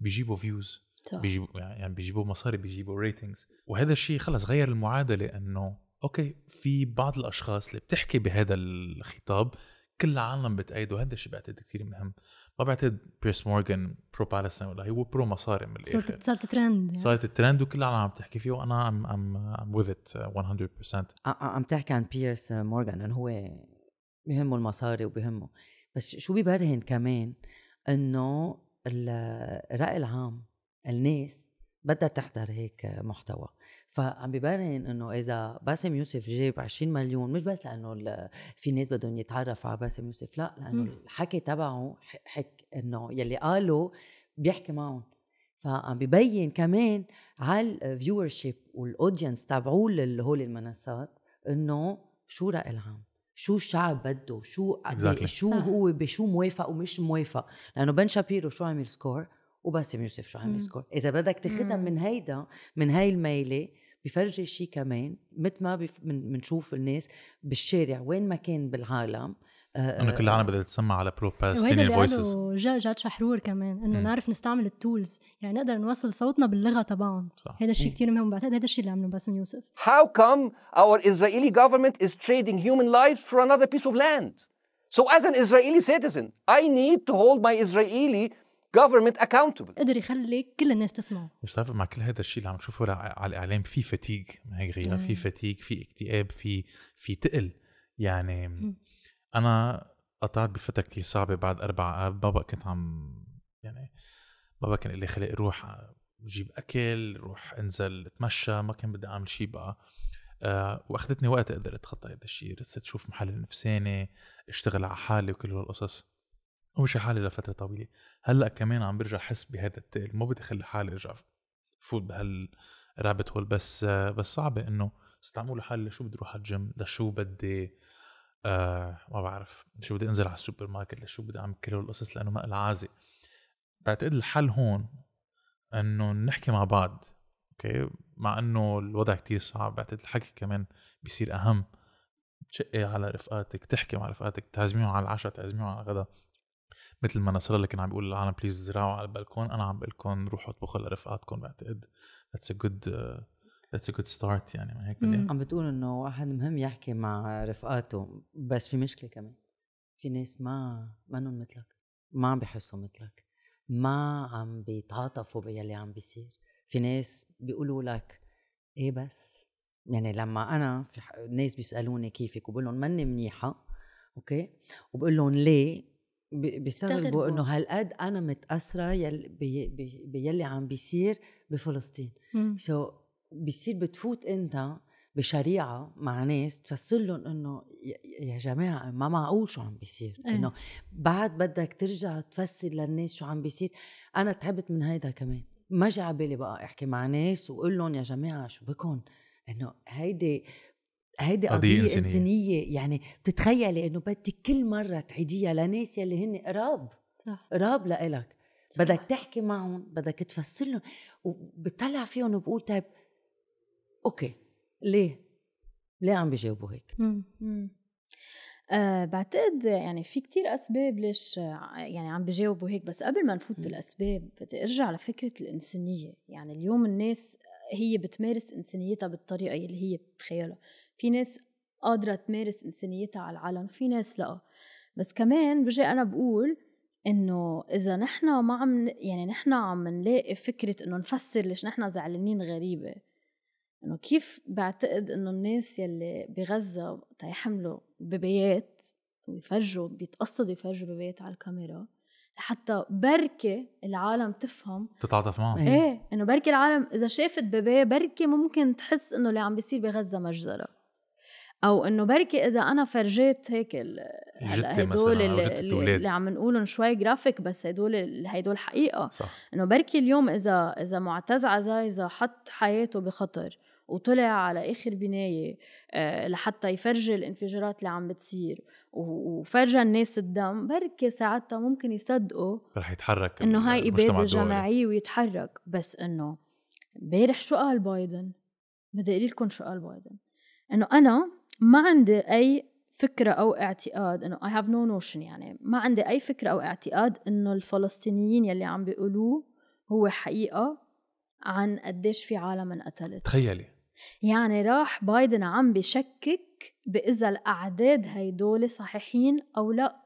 بيجيبوا فيوز بيجيبوا يعني بيجيبوا مصاري بيجيبوا ريتنجز وهذا الشيء خلص غير المعادله انه اوكي في بعض الاشخاص اللي بتحكي بهذا الخطاب كل العالم بتأيده هذا الشيء بعتقد كثير مهم ما بعتقد بيرس مورغان برو بالستين ولا هو برو مصاري من الاخر صارت يعني. صارت ترند صارت ترند وكل العالم عم تحكي فيه وانا ام ام ام وذ ات 100% عم تحكي عن بيرس مورغان انه هو بهمه المصاري وبهمه بس شو ببرهن كمان انه الرأي العام الناس بدها تحضر هيك محتوى فعم ببين انه اذا باسم يوسف جاب 20 مليون مش بس لانه في ناس بدهم يتعرفوا على باسم يوسف لا لانه إمم. الحكي تبعه حك انه يلي قاله بيحكي معهم فعم ببين كمان على الفيور شيب والاودينس تبعوه لهول المنصات انه شو رأي العام شو الشعب بده شو exactly. شو صح. هو بشو موافق ومش موافق لانه بن شابيرو شو عمل سكور وباسم يوسف شو عمل سكور إمم. اذا بدك تاخذها إمم. من هيدا من هاي الميله بفرجي شيء كمان مثل ما بنشوف الناس بالشارع وين ما كان بالعالم آه، آه، انه كل العالم بدها تسمع على برو بالستينيان فويسز جاد جاد شحرور كمان انه نعرف نستعمل التولز يعني نقدر نوصل صوتنا باللغه تبعهم هذا الشيء كثير مهم بعتقد هذا الشيء اللي عمله باسم يوسف هاو كم اور اسرائيلي جفرمنت از trading هيومن لايف فور انذر بيس اوف لاند So as an Israeli citizen, I need to hold my Israeli government accountable قدر يخلي كل الناس تسمعه مش تعرف طيب مع كل هذا الشيء اللي عم نشوفه على الاعلام في ما هيك غيره في فتيغ في اكتئاب في في تقل يعني م. انا قطعت بفتره كثير صعبه بعد اربع اب بابا كنت عم يعني بابا كان لي خلق روح جيب اكل روح انزل اتمشى ما كان بدي اعمل شيء بقى أه واخذتني وقت اقدر اتخطى هذا الشيء رست شوف محل نفساني اشتغل على حالي وكل هالقصص ومشي حالي لفترة طويلة هلأ كمان عم برجع أحس بهذا التيل ما بدي أخلي حالي أرجع فوت بهالرابت هول بس آه، بس صعبة إنه استعمل لحالي لشو بدي أروح على الجيم لشو بدي آه ما بعرف لشو بدي أنزل على السوبر ماركت لشو بدي أعمل كل هالقصص لأنه ما العازي بعتقد الحل هون إنه نحكي مع بعض أوكي مع إنه الوضع كتير صعب بعتقد الحكي كمان بيصير أهم تشقي على رفقاتك تحكي مع رفقاتك تعزميهم على العشاء تعزميهم على الغداء مثل ما نصر الله كان عم بيقول للعالم بليز زرعوا على البلكون انا عم بقول لكم روحوا اطبخوا لرفقاتكم بعتقد ذاتس ا جود ذاتس ا جود ستارت يعني ما هيك عم بتقول انه واحد مهم يحكي مع رفقاته بس في مشكله كمان في ناس ما نون مثلك ما عم بحسوا مثلك ما عم بيتعاطفوا باللي عم بيصير في ناس بيقولوا لك ايه بس يعني لما انا في ناس بيسالوني كيفك وبقول لهم ماني منيحه اوكي وبقول لهم ليه بيستغربوا انه هالقد انا متاثره يلي بي بي عم بيصير بفلسطين سو so بيصير بتفوت انت بشريعه مع ناس تفسر لهم انه يا جماعه ما معقول شو عم بيصير إيه. انه بعد بدك ترجع تفسر للناس شو عم بيصير انا تعبت من هيدا كمان ما جا على بالي بقى احكي مع ناس واقول لهم يا جماعه شو بكم انه هيدي هيدي قضية إنسانية. إنسانية يعني بتتخيلي إنه بدك كل مرة تعيديها لناس يلي هن قراب صح قراب لإلك بدك تحكي معهم بدك تفسر لهم وبطلع فيهم وبقول طيب أوكي ليه؟ ليه عم بيجاوبوا هيك؟ مم. أه بعتقد يعني في كتير أسباب ليش يعني عم بجاوبوا هيك بس قبل ما نفوت بالأسباب بدي أرجع لفكرة الإنسانية يعني اليوم الناس هي بتمارس إنسانيتها بالطريقة اللي هي بتتخيلها في ناس قادرة تمارس إنسانيتها على العلن في ناس لأ بس كمان بجي أنا بقول إنه إذا نحن ما عم يعني نحن عم نلاقي فكرة إنه نفسر ليش نحن زعلانين غريبة إنه كيف بعتقد إنه الناس يلي بغزة تيحملوا ببيات ويفرجوا بيتقصدوا يفرجوا ببيات على الكاميرا لحتى بركي العالم تفهم تتعاطف معهم ايه انه بركي العالم اذا شافت بيبي بركي ممكن تحس انه اللي عم بيصير بغزه مجزره او انه بركي اذا انا فرجيت هيك هدول اللي, اللي عم نقولهم شوي جرافيك بس هدول هدول حقيقه صح. انه بركي اليوم اذا اذا معتز عزايزه حط حياته بخطر وطلع على اخر بنايه آه، لحتى يفرجي الانفجارات اللي عم بتصير وفرجى الناس الدم بركي ساعتها ممكن يصدقوا رح يتحرك انه هاي اباده جماعيه ويتحرك بس انه امبارح شو قال بايدن بدي اقول لكم شو قال بايدن انه انا ما عندي أي فكرة أو اعتقاد إنه I have no notion يعني ما عندي أي فكرة أو اعتقاد إنه الفلسطينيين يلي عم بيقولوه هو حقيقة عن قديش في عالم انقتلت تخيلي يعني راح بايدن عم بشكك بإذا الأعداد هيدول صحيحين أو لا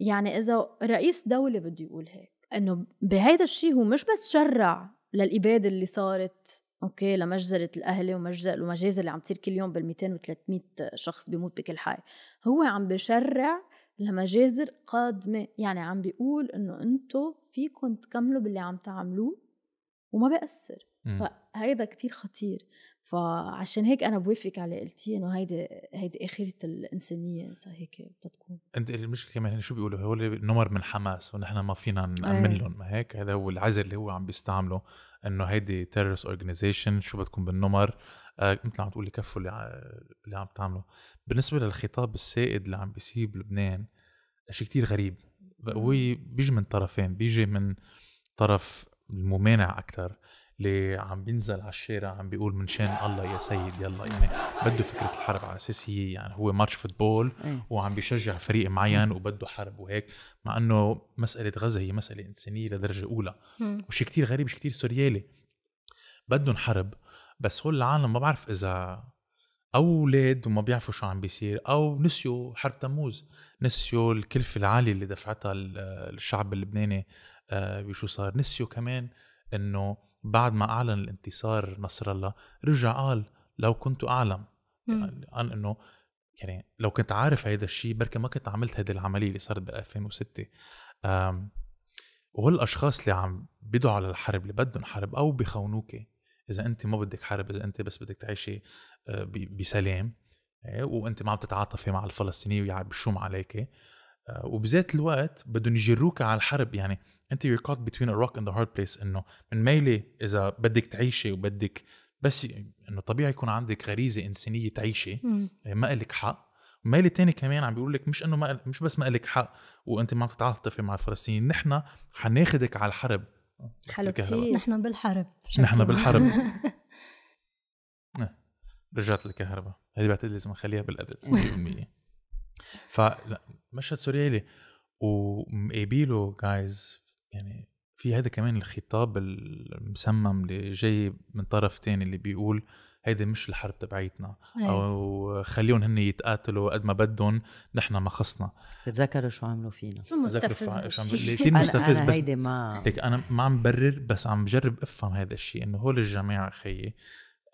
يعني إذا رئيس دولة بده يقول هيك إنه بهيدا الشيء هو مش بس شرع للإبادة اللي صارت اوكي لمجزره الاهلي ومجزر المجازر اللي عم تصير كل يوم بال 200 و 300 شخص بيموت بكل حي هو عم بشرع لمجازر قادمه يعني عم بيقول انه انتم فيكم تكملوا باللي عم تعملوه وما بيأثر فهيدا كتير خطير فعشان هيك انا بوافق على قلتي انه هيدي هيدي اخره الانسانيه اذا هيك بدها تكون انت المشكله كمان شو بيقولوا هو نمر من حماس ونحن ما فينا نامن إيه. لهم ما هيك هذا هو العزل اللي هو عم بيستعمله انه هيدي تيرورست اورجنايزيشن شو بدكم بالنمر آه، مثل عم تقولي كفوا اللي, اللي عم تعمله بالنسبه للخطاب السائد اللي عم بيسيب لبنان شيء كتير غريب هو بيجي من طرفين بيجي من طرف الممانع اكثر اللي عم بينزل على الشارع عم بيقول من شان الله يا سيد يلا يعني بده فكره الحرب على اساس هي يعني هو ماتش فوتبول إيه. وعم بيشجع فريق معين وبده حرب وهيك مع انه مساله غزه هي مساله انسانيه لدرجه اولى وشي كتير غريب شي كتير سوريالي بدهم حرب بس هول العالم ما بعرف اذا اولاد وما بيعرفوا شو عم بيصير او نسيوا حرب تموز نسيوا الكلفه العاليه اللي دفعتها الشعب اللبناني آه، بشو صار نسيوا كمان انه بعد ما أعلن الانتصار نصر الله رجع قال لو كنت أعلم يعني عن أنه يعني لو كنت عارف هيدا الشيء بركي ما كنت عملت هذه العملية اللي صارت بال 2006 وهول الاشخاص اللي عم بيدعوا على الحرب اللي بدهم حرب او بخونوك اذا انت ما بدك حرب اذا انت بس بدك تعيشي آه، بسلام إيه، وانت ما عم تتعاطفي مع الفلسطيني بشوم عليك آه، وبذات الوقت بدهم يجروك على الحرب يعني انت يو كات بتوين ا روك اند ذا هارد بليس انه من ميلي اذا بدك تعيشي وبدك بس انه طبيعي يكون عندك غريزه انسانيه تعيشي آه، ما لك حق ميل تاني كمان عم بيقول لك مش انه ما مش بس ما لك حق وانت ما عم تتعاطفي مع الفلسطينيين نحن حناخدك على الحرب حلو كتير نحن بالحرب نحن بالحرب *laughs* آه. رجعت للكهرباء هذه بعتقد لازم نخليها بالادت 100% ف مشهد سوريالي ومقابيله جايز يعني في هذا كمان الخطاب المسمم اللي جاي من طرف تاني اللي بيقول هيدي مش الحرب تبعيتنا او خليهم هن يتقاتلوا قد ما بدهم نحن ما خصنا تذكروا شو عملوا فينا شو مستفز شو مستفز بس هيدي ما ليك انا ما عم برر بس عم بجرب افهم هذا الشيء انه هول الجماعه خيي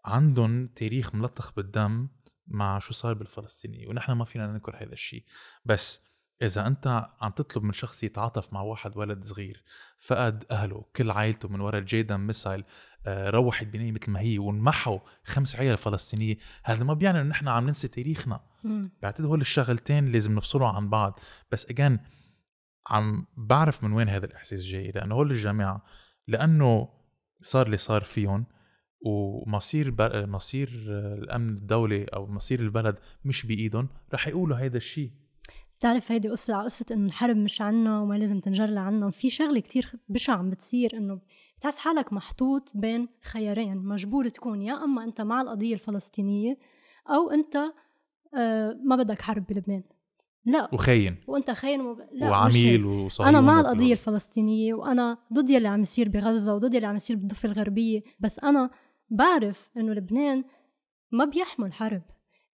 عندهم تاريخ ملطخ بالدم مع شو صار بالفلسطيني ونحن ما فينا ننكر هذا الشيء بس اذا انت عم تطلب من شخص يتعاطف مع واحد ولد صغير فقد اهله كل عائلته من وراء جيدا ميسايل آه، روحت بنيه مثل ما هي وانمحوا خمس عيال فلسطينيه هذا ما بيعني انه نحن عم ننسى تاريخنا بعتقد هول الشغلتين لازم نفصلهم عن بعض بس اجان عم بعرف من وين هذا الاحساس جاي لانه هول الجماعه لانه صار اللي صار فيهم ومصير بل... مصير الامن الدولي او مصير البلد مش بايدهم رح يقولوا هذا الشيء بتعرف هيدي قصة على قصة إنه الحرب مش عنا وما لازم تنجر عنا في شغلة كتير بشعة عم بتصير إنه بتحس حالك محطوط بين خيارين مجبور تكون يا أما أنت مع القضية الفلسطينية أو أنت آه ما بدك حرب بلبنان لا وخاين وانت خاين وب... لا وعميل وصهيوني انا مع القضيه الفلسطينيه وانا ضد يلي عم يصير بغزه وضد يلي عم يصير بالضفه الغربيه بس انا بعرف انه لبنان ما بيحمل حرب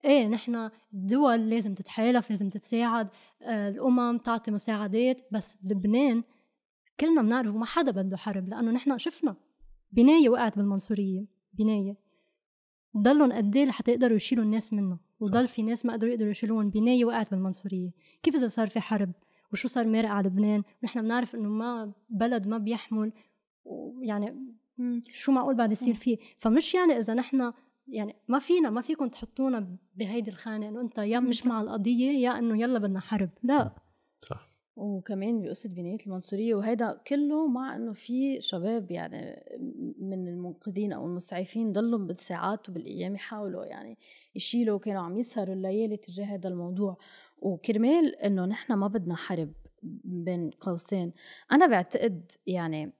ايه نحن الدول لازم تتحالف لازم تتساعد آه، الامم تعطي مساعدات بس بلبنان كلنا بنعرف وما حدا بده حرب لانه نحن شفنا بنايه وقعت بالمنصوريه بنايه ضلهم قد ايه لحتى يقدروا يشيلوا الناس منه وضل في ناس ما قدروا يقدروا يشيلوهم بنايه وقعت بالمنصوريه كيف اذا صار في حرب وشو صار مارق على لبنان ونحن بنعرف انه ما بلد ما بيحمل ويعني شو معقول بعد يصير فيه فمش يعني اذا نحن يعني ما فينا ما فيكم تحطونا بهيدي الخانه انه انت يا مش مع القضيه يا انه يلا بدنا حرب لا صح وكمان بقصة بناية المنصورية وهيدا كله مع انه في شباب يعني من المنقذين او المسعفين ضلوا بالساعات وبالايام يحاولوا يعني يشيلوا كانوا عم يسهروا الليالي تجاه هذا الموضوع وكرمال انه نحن ما بدنا حرب بين قوسين انا بعتقد يعني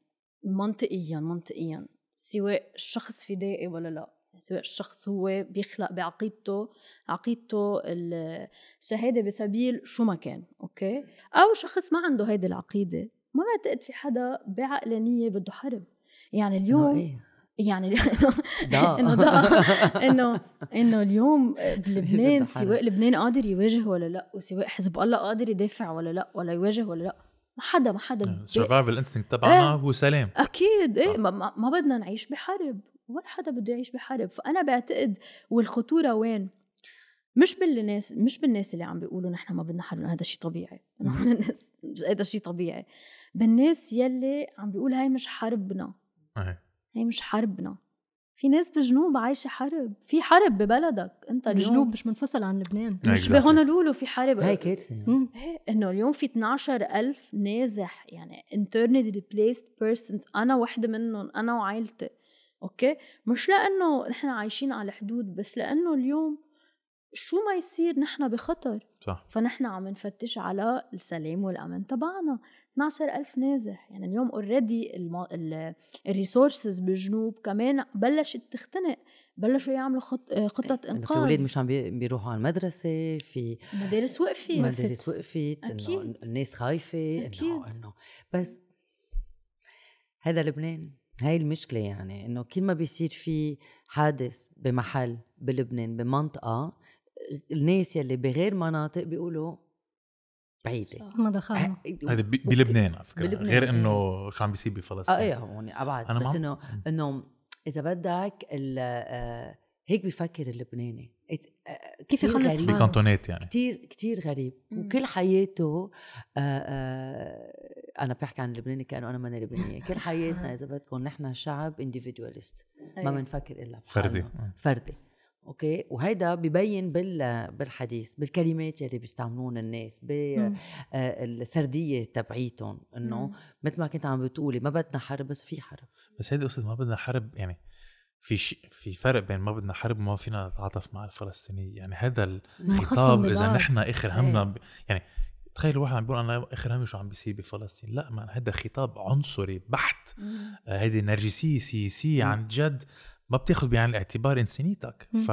منطقيا منطقيا سواء الشخص فدائي ولا لا يعني سواء الشخص هو بيخلق بعقيدته عقيدته الشهاده بسبيل شو ما كان اوكي او شخص ما عنده هيدي العقيده ما بعتقد في حدا بعقلانيه بده حرب يعني اليوم إيه؟ يعني *laughs* *laughs* انه ده *laughs* انه انه اليوم بلبنان سواء لبنان قادر يواجه ولا لا وسواء حزب الله قادر يدافع ولا لا ولا يواجه ولا لا ما حدا ما حدا السرفايفل آه، انستنكت تبعنا إيه. هو سلام اكيد ايه آه. ما, ما بدنا نعيش بحرب ولا حدا بده يعيش بحرب فانا بعتقد والخطوره وين مش بالناس مش بالناس اللي عم بيقولوا نحن ما بدنا حرب هذا شيء طبيعي *laughs* الناس هذا شيء طبيعي بالناس يلي عم بيقول هاي مش حربنا هي مش حربنا في ناس بالجنوب عايشه حرب في حرب ببلدك انت اليوم الجنوب مش منفصل عن لبنان مش بهونولولو في حرب هاي كارثه يعني. إيه، انه اليوم في 12000 نازح يعني internally displaced persons انا وحده منهم انا وعائلتي اوكي مش لانه نحن عايشين على الحدود بس لانه اليوم شو ما يصير نحن بخطر صح فنحن عم نفتش على السلام والامن تبعنا 12 ألف نازح يعني اليوم اوريدي الريسورسز بالجنوب كمان بلشت تختنق بلشوا يعملوا خط... آه، خطط إيه، انقاذ في اولاد مش عم بيروحوا على المدرسه في مدارس وقفت مدارس وقفت انه الناس خايفه انه انه بس هذا لبنان هاي المشكلة يعني إنه كل ما بيصير في حادث بمحل بلبنان بمنطقة الناس يلي بغير مناطق بيقولوا بعيدة ما دخلنا هذا بلبنان على فكرة بلبنان. غير إنه إيه. شو عم بيصير بفلسطين اه ايه هون أبعد أنا بس إنه إنه إذا بدك آه، هيك بيفكر اللبناني آه، كيف يخلص بكانتونات يعني كثير كثير غريب وكل حياته آآ آه، آآ انا بحكي عن اللبناني كانه انا ماني لبنانيه كل *laughs* حياتنا آه. اذا بدكم نحن شعب انديفيدواليست ما بنفكر أيوة. الا فردي آه. فردي اوكي وهيدا ببين بال بالحديث بالكلمات يلي بيستعملون الناس بالسرديه آه، تبعيتهم انه مثل ما كنت عم بتقولي ما بدنا حرب بس في حرب بس هيدي قصه ما بدنا حرب يعني في شيء في فرق بين ما بدنا حرب وما فينا نتعاطف مع الفلسطينيين يعني هذا الخطاب اذا نحن اخر همنا إيه. ب... يعني تخيل واحد بيقول انا اخر همي شو عم بيصير بفلسطين لا ما هذا خطاب عنصري بحت آه، هيدي نرجسيه سياسيه عن جد ما بتاخذ بعين الاعتبار انسانيتك ف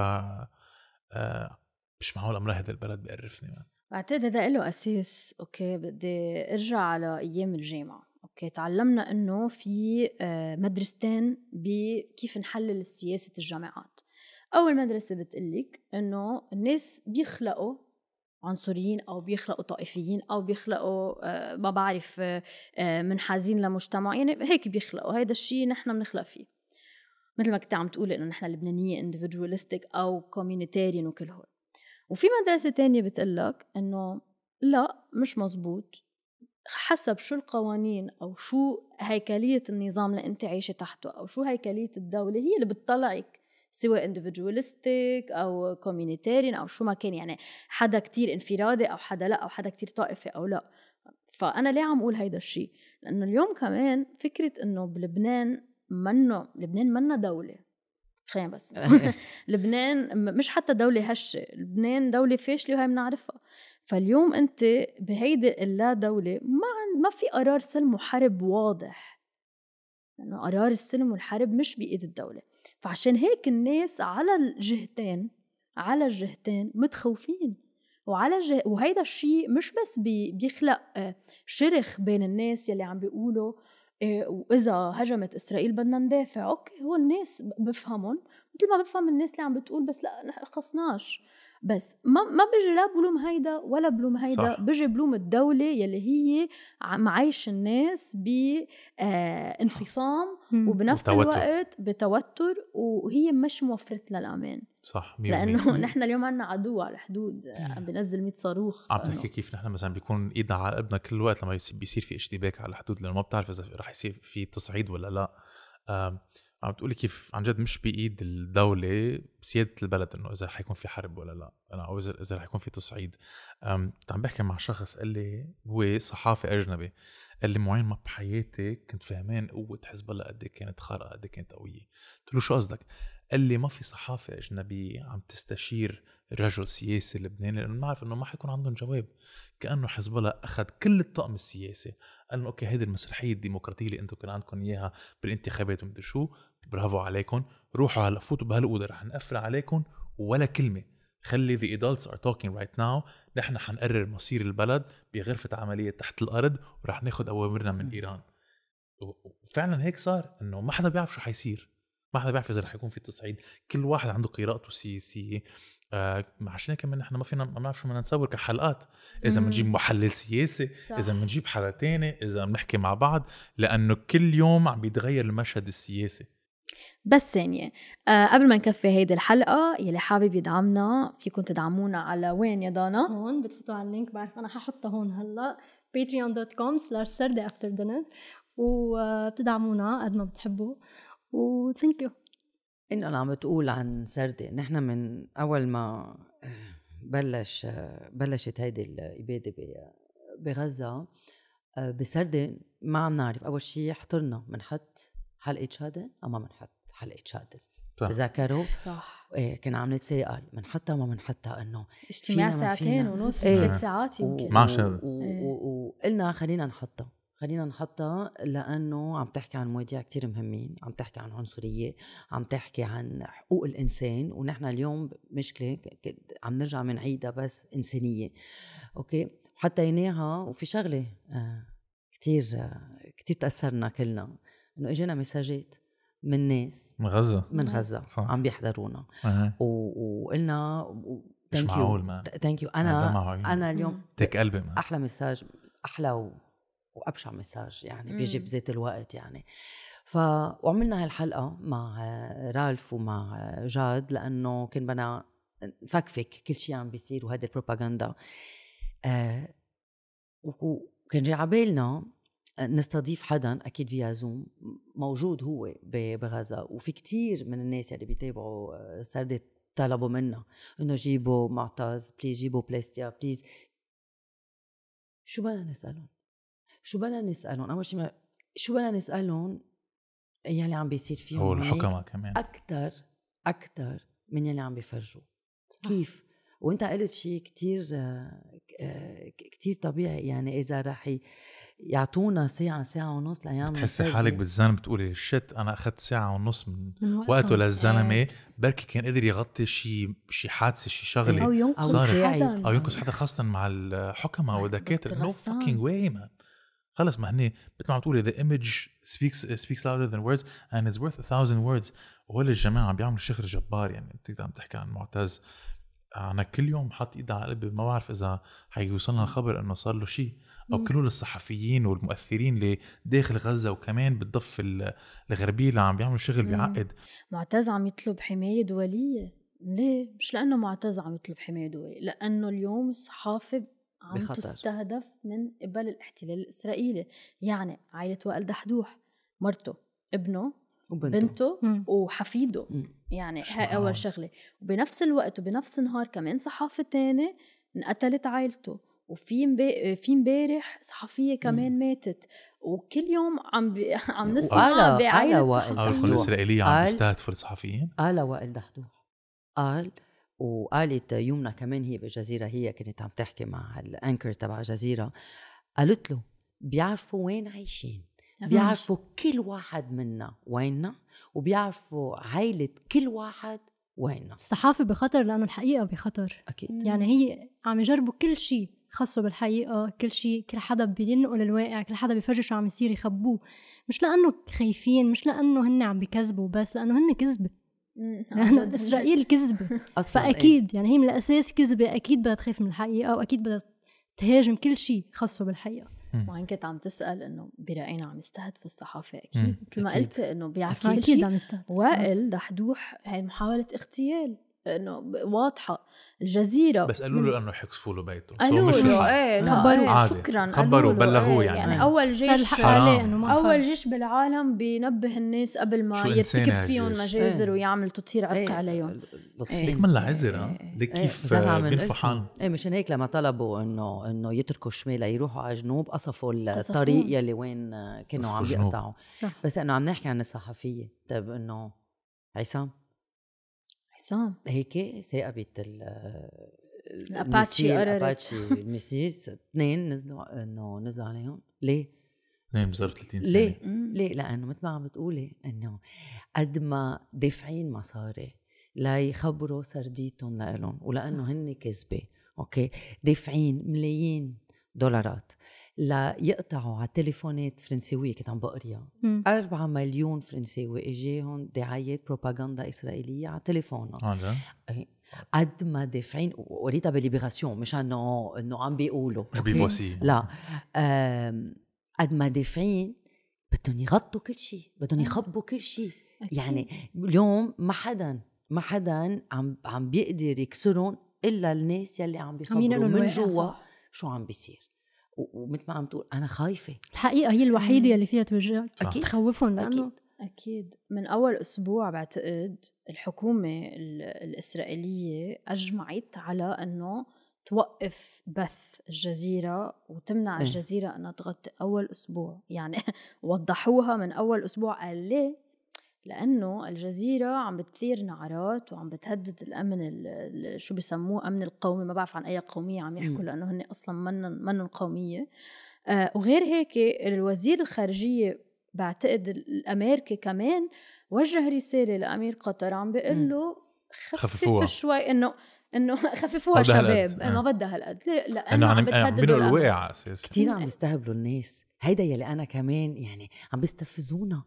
آه، مش معقول امراه هذا البلد بيقرفني يعني. بعتقد هذا له اساس اوكي بدي ارجع على ايام الجامعه اوكي تعلمنا انه في آه، مدرستين بكيف نحلل سياسه الجامعات اول مدرسه بتقلك انه الناس بيخلقوا عنصريين او بيخلقوا طائفيين او بيخلقوا آه، ما بعرف آه، آه، منحازين لمجتمع يعني هيك بيخلقوا هيدا الشيء نحن بنخلق فيه مثل ما كنت عم تقولي انه نحن لبنانيه individualistic او كوميونيتيريان وكل هول وفي مدرسه تانية بتقلك انه لا مش مزبوط حسب شو القوانين او شو هيكليه النظام اللي انت عايشه تحته او شو هيكليه الدوله هي اللي بتطلعك سواء individualistic او communitarian او شو ما كان يعني حدا كتير انفرادي او حدا لا او حدا كتير طائفي او لا فانا ليه عم اقول هيدا الشيء لانه اليوم كمان فكره انه بلبنان منه لبنان منا دوله خلينا بس *laughs* لبنان مش حتى دولة هشة لبنان دولة فاشلة وهي بنعرفها فاليوم انت بهيدي اللا دولة ما عند ما في قرار سلم وحرب واضح لانه يعني قرار السلم والحرب مش بايد الدولة فعشان هيك الناس على الجهتين على الجهتين متخوفين وعلى جه... وهيدا الشيء مش بس بي... بيخلق آه، شرخ بين الناس يلي عم بيقولوا آه، واذا هجمت اسرائيل بدنا ندافع اوكي هو الناس بفهمهم مثل ما بفهم الناس اللي عم بتقول بس لا نحن خصناش بس ما ما بيجي لا بلوم هيدا ولا بلوم هيدا صح. بيجي بلوم الدوله يلي هي معيش الناس بانفصام آه وبنفس بتوتر. الوقت بتوتر وهي مش موفرت للامان صح مية لانه *laughs* نحن اليوم عندنا عدو على الحدود عم بنزل 100 صاروخ عم تحكي كيف نحن مثلا بيكون ايدنا على ابنا كل الوقت لما بيصير في اشتباك على الحدود لانه ما بتعرف اذا رح يصير في تصعيد ولا لا عم تقولي كيف عن جد مش بايد الدوله سياده البلد انه اذا رح يكون في حرب ولا لا او اذا اذا رح يكون في تصعيد كنت عم بحكي مع شخص قال لي هو صحافي اجنبي قال لي معين ما بحياتي كنت فهمان قوه حزب الله قد إيه كانت خارقه قد إيه كانت قويه قلت له شو قصدك؟ قال لي ما في صحافه اجنبيه عم تستشير رجل سياسي لبناني لانه بنعرف انه ما حيكون عندهم جواب كانه حزب الله اخذ كل الطقم السياسي قال لهم اوكي هيدي المسرحيه الديمقراطيه اللي انتم كان عندكم اياها بالانتخابات ومدري شو برافو عليكم روحوا هلا فوتوا بهالاوضه رح نقفل عليكم ولا كلمه خلي the adults are talking right now نحن حنقرر مصير البلد بغرفة عملية تحت الأرض ورح ناخد أوامرنا من إيران وفعلا هيك صار إنه ما حدا بيعرف شو حيصير ما حدا بيعرف إذا رح يكون في تصعيد كل واحد عنده قراءته السياسية آه عشان هيك نحن ما فينا ما بنعرف شو بدنا نصور كحلقات اذا بنجيب محلل سياسي اذا بنجيب حدا تاني اذا بنحكي مع بعض لانه كل يوم عم بيتغير المشهد السياسي بس ثانية آه قبل ما نكفي هيدي الحلقة يلي حابب يدعمنا فيكم تدعمونا على وين يا دانا؟ هون بتفوتوا على اللينك بعرف أنا ححطها هون هلا patreon.com slash سردة after dinner وبتدعمونا قد ما بتحبوا و ثانك يو انه اللي عم بتقول عن سردة نحن من اول ما آه، بلش آه، بلشت هيدي الاباده بغزه آه، بسردة ما عم نعرف اول شيء حضرنا بنحط حلقه شادل اما بنحط حلقه شادل تذكروا صح ايه كنا عم نتساءل بنحطها ما بنحطها انه اجتماع ساعتين ونص ايه. ثلاث ساعات يمكن مع شادل إيه. وقلنا خلينا نحطها خلينا نحطها لانه عم تحكي عن مواضيع كتير مهمين عم تحكي عن عنصريه عم تحكي عن حقوق الانسان ونحن اليوم مشكله عم نرجع بنعيدها بس انسانيه اوكي حطيناها وفي شغله آه، كتير آه، كتير تاثرنا كلنا انه اجينا مساجات من ناس من غزه من غزه صح. عم بيحضرونا أه. وقلنا ثانك يو ثانك يو انا انا اليوم تك قلبي احلى مساج احلى و... وابشع مساج يعني بيجي بذات الوقت يعني ف وعملنا هالحلقه مع رالف ومع جاد لانه كان بدنا نفكفك كل شيء عم بيصير وهيدي البروباغندا آه وكان جاي على بالنا نستضيف حدا اكيد فيها زوم موجود هو بغزه وفي كتير من الناس اللي بيتابعوا آه، سردة طلبوا منا انه جيبوا معتز بليز جيبوا بلاستيا بليز شو بدنا نسالهم شو بدنا نسالهم اول شيء شو بدنا نسالهم يلي عم بيصير فيهم هو الحكمة كمان اكثر اكثر من يلي عم بيفرجوا كيف وانت قلت شيء كتير آه، كتير طبيعي يعني اذا رح يعطونا ساعة ساعة ونص لأيام بتحسي حالك بالزلمة بتقولي شت أنا أخذت ساعة ونص من, من وقته للزلمة إيه. بركي كان قدر يغطي شيء شيء حادثة شيء شغلة أو ينقص حدا أو ينقص حدا خاصة مع الحكماء والدكاترة نو فاكينج واي مان خلص ما هني مثل ما عم تقولي ذا ايمج سبيكس سبيكس louder ذان ووردز اند از ورث 1000 ووردز وهول الجماعة عم بيعملوا شغل جبار يعني انت عم تحكي عن معتز انا كل يوم حاط ايدي على قلبي ما بعرف اذا حيوصلنا الخبر انه صار له شيء او كله للصحفيين والمؤثرين اللي داخل غزه وكمان بالضفه الغربيه اللي عم بيعملوا شغل بيعقد معتز عم يطلب حمايه دوليه ليه؟ مش لانه معتز عم يطلب حمايه دوليه، لانه اليوم الصحافه عم بخطر. تستهدف من قبل الاحتلال الاسرائيلي، يعني عائله وائل دحدوح مرته ابنه وبنته بنته وحفيده مم. يعني هاي اول شغله وبنفس الوقت وبنفس النهار كمان صحافه تاني انقتلت عائلته وفي في امبارح صحفيه كمان مم. ماتت وكل يوم عم بي... عم نسمع بعائله وائل القناه الاسرائيليه عم بيستهدفوا الصحفيين قال وائل دحدوح قال وقالت يمنى كمان هي بالجزيره هي كانت عم تحكي مع الانكر تبع جزيره قالت له بيعرفوا وين عايشين بيعرفوا كل واحد منا ويننا وبيعرفوا عائلة كل واحد ويننا الصحافة بخطر لأنه الحقيقة بخطر أكيد يعني هي عم يجربوا كل شيء خاصه بالحقيقه كل شيء كل حدا بينقل الواقع كل حدا بيفرجي شو عم يصير يخبوه مش لانه خايفين مش لانه هن عم بيكذبوا بس لانه هن كذبه لانه اسرائيل كذبه *laughs* فاكيد يعني هي من الاساس كذبه اكيد بدها تخاف من الحقيقه واكيد بدها تهاجم كل شيء خاصه بالحقيقه وعن كنت عم تسال انه براينا عم يستهدفوا الصحافه اكيد مثل ما قلت انه بيعكي اكيد عم يستهدفوا وائل دحدوح هاي محاوله اغتيال انه واضحه الجزيره بس قالوا له انه حكسفوا له بيته قالوا له ايه خبروه شكرا خبروا بلغوه يعني, يعني اول جيش اول جيش بالعالم بينبه الناس قبل ما يرتكب فيهم إيه. مجازر ويعمل تطهير إيه. عرقي عليهم إيه. ليك من عذر ليك كيف بينفوا حالهم ايه مشان هيك لما طلبوا انه انه يتركوا الشمال يروحوا على جنوب قصفوا الطريق يلي وين كانوا عم يقطعوا بس انه عم نحكي عن الصحفيه طيب انه عصام حسام هيك ثاقبت الاباتشي الاباتشي *laughs* المسيس اثنين نزلوا انه نزلوا عليهم ليه؟ اثنين بظرف 30 سنه ليه؟ ليه؟ لانه مثل ما عم بتقولي انه قد ما دافعين مصاري ليخبروا سرديتهم لإلهم ولانه هن كذبه اوكي دافعين ملايين دولارات ليقطعوا على تليفونات فرنسويه كنت عم بقريها 4 مليون فرنساوي اجاهم دعايات بروباغندا اسرائيليه على تليفونها آه، إيه. قد ما دافعين وريتها بليبراسيون مش انه انه عم بيقولوا مش بيفوسي لا قد ما دافعين بدهم يغطوا كل شيء بدهم آه. يخبوا كل شيء يعني اليوم ما حدا ما حدا عم عم بيقدر يكسرهم الا الناس يلي عم بيخبروا من جوا شو عم بيصير ومثل ما عم تقول انا خايفه الحقيقه هي الوحيده اللي فيها توجهك اكيد تخوفهم لانه اكيد أكيد من أول أسبوع بعتقد الحكومة الإسرائيلية أجمعت على أنه توقف بث الجزيرة وتمنع إيه. الجزيرة أنها تغطي أول أسبوع يعني *laughs* وضحوها من أول أسبوع قال ليه لأنه الجزيرة عم بتثير نعرات وعم بتهدد الأمن شو بسموه أمن القومي ما بعرف عن أي قومية عم يحكوا لأنه هن أصلا منن منن قومية آه وغير هيك الوزير الخارجية بعتقد الأمريكي كمان وجه رسالة لأمير قطر عم بيقول له خففوا شوي إنه انه *laughs* خففوها شباب آه. ما بدها هالقد لانه عم بتهددوا الواقع اساسا كثير عم يستهبلوا الناس هيدا يلي انا كمان يعني عم بيستفزونا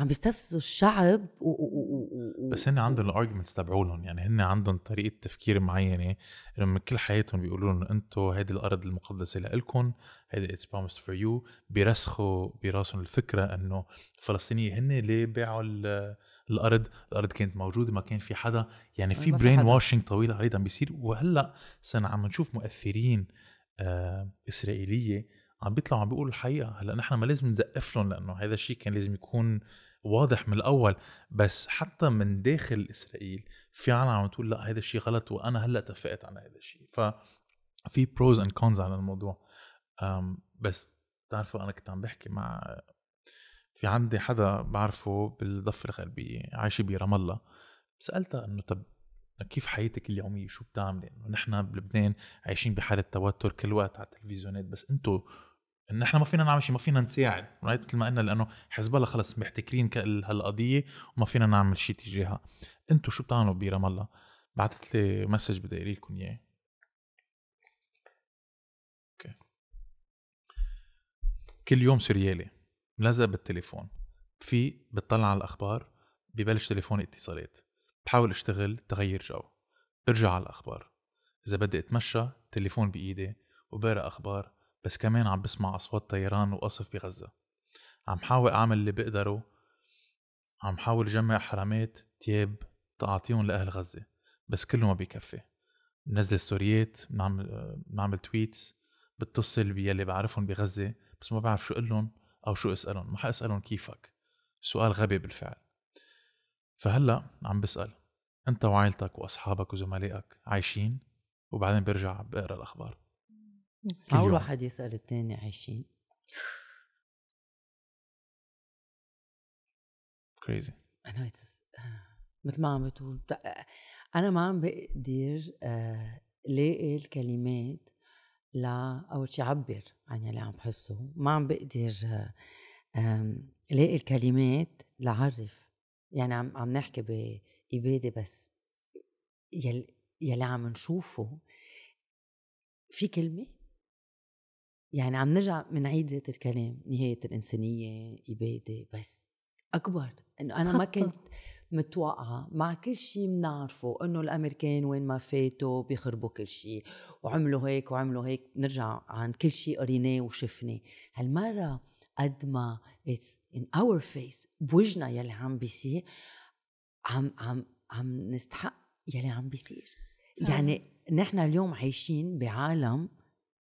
عم بيستفزوا الشعب و... و... و... بس هن عندهم الارجمنتس تبعولهم يعني هن عندهم طريقه تفكير معينه لما كل حياتهم بيقولوا لهم انتم هذه الارض المقدسه لإلكم هيدي اتس بروميس فور يو بيرسخوا براسهم الفكره انه الفلسطينيه هن اللي باعوا الارض الارض كانت موجوده ما كان في حدا يعني في برين واشنج طويل عريض عم بيصير وهلا صرنا عم نشوف مؤثرين آه اسرائيليه عم بيطلعوا عم بيقولوا الحقيقه هلا نحن ما لازم نزقف لهم لانه هذا الشيء كان لازم يكون آه واضح من الاول بس حتى من داخل اسرائيل في عالم عم تقول لا هذا الشيء غلط وانا هلا اتفقت على هذا الشيء ففي بروز اند كونز على الموضوع بس بتعرفوا انا كنت عم بحكي مع في عندي حدا بعرفه بالضفه الغربيه عايشه برام الله سالتها انه طب كيف حياتك اليوميه شو بتعملي انه نحن بلبنان عايشين بحاله توتر كل وقت على التلفزيونات بس انتم ان احنا ما فينا نعمل شيء ما فينا نساعد رايت مثل ما قلنا لانه حزب الله خلص محتكرين هالقضيه وما فينا نعمل شيء تجاهها انتم شو بتعملوا برام الله بعثت لي مسج بدي اقري لكم اياه اوكي كل يوم سريالي ملزق بالتليفون في بتطلع على الاخبار ببلش تليفوني اتصالات بحاول اشتغل تغير جو برجع على الاخبار اذا بدي اتمشى تليفون بايدي وبقرا اخبار بس كمان عم بسمع أصوات طيران وقصف بغزة عم حاول أعمل اللي بقدره عم حاول جمع حرامات تياب تعطيهم لأهل غزة بس كله ما بيكفي بنزل ستوريات بنعمل بنعمل تويتس بتصل بيلي بعرفهم بغزة بس ما بعرف شو قلهم أو شو أسألهم ما حأسألهم كيفك سؤال غبي بالفعل فهلا عم بسأل أنت وعائلتك وأصحابك وزملائك عايشين وبعدين برجع بقرا الأخبار أول واحد يسأل الثاني عايشين كريزي أنا *sighs* مثل ما عم بتقول أنا ما عم بقدر آه، لاقي الكلمات لا أول شيء عبر عن يلي عم بحسه ما عم بقدر آه، لاقي الكلمات لعرف يعني عم عم نحكي بإبادة بس يلي يلي عم نشوفه في كلمة يعني عم نرجع بنعيد ذات الكلام نهاية الإنسانية إبادة بس أكبر إنه أنا ما كنت متوقعة مع كل شيء بنعرفه إنه الأمريكان وين ما فاتوا بيخربوا كل شيء وعملوا هيك وعملوا هيك نرجع عن كل شيء قريناه وشفناه هالمرة قد ما اتس ان اور فيس بوجنا يلي عم بيصير عم عم عم نستحق يلي عم بيصير يعني نحن اليوم عايشين بعالم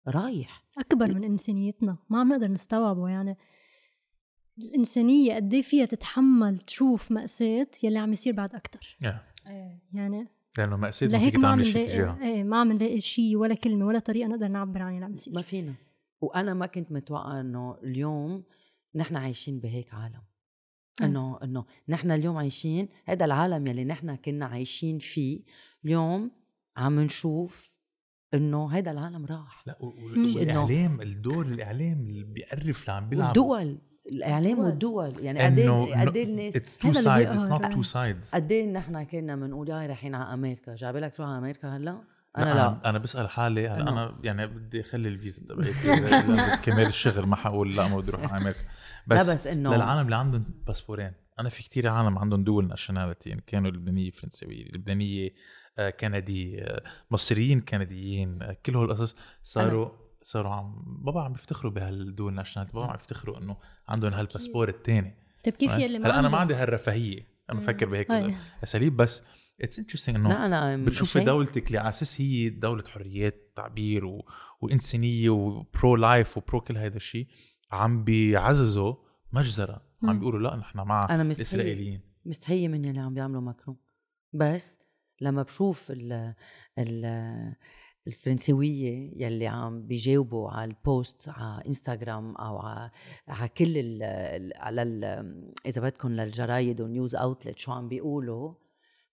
رايح اكبر من انسانيتنا ما عم نقدر نستوعبه يعني الانسانيه قد ايه فيها تتحمل تشوف ماساه يلي عم يصير بعد اكثر إيه. يعني لانه ماساه لهيك ما عم نلاقي ايه ما عم نلاقي شيء ولا كلمه ولا طريقه نقدر نعبر عن اللي عم يصير ما فينا وانا ما كنت متوقعه انه اليوم نحن عايشين بهيك عالم إيه. انه انه نحن اليوم عايشين هذا العالم يلي نحن كنا عايشين فيه اليوم عم نشوف انه هيدا العالم راح لا والاعلام الدور الاعلام اللي بيعرف اللي عم بيلعب الدول الاعلام والدول يعني قد ايه, إيه الناس اتس تو سايدز اتس نوت تو سايدز قد ايه نحن كنا بنقول هاي رايحين على امريكا على لك تروح على امريكا هلا انا لا, لا. انا بسال حالي هلا انا يعني بدي اخلي الفيزا *laughs* كمال الشغل ما حقول لا ما بدي اروح على امريكا بس, لا بس انه للعالم اللي عندهم باسبورين يعني. انا في كتير عالم عندهم دول ناشوناليتي يعني كانوا لبنانيه فرنسويه لبنانيه كندي مصريين كنديين كل هول القصص صاروا صاروا عم بابا عم بيفتخروا بهالدول ناشونال بابا عم بيفتخروا انه عندهم هالباسبور الثاني طيب كيف يلي هلا انا ما عندي هالرفاهيه انا بفكر بهيك اساليب بس اتس انترستنج انه لا بتشوف دولتك اللي على اساس هي دوله حريات تعبير و... وانسانيه وبرو لايف وبرو كل هذا الشيء عم بيعززوا مجزره عم بيقولوا لا نحن مع أنا الاسرائيليين مستحيه من اللي عم بيعملوا ماكرون بس لما بشوف ال ال الفرنسوية يلي عم بيجاوبوا على البوست على انستغرام او على, على كل ال على ال اذا بدكم للجرايد والنيوز اوتلت شو عم بيقولوا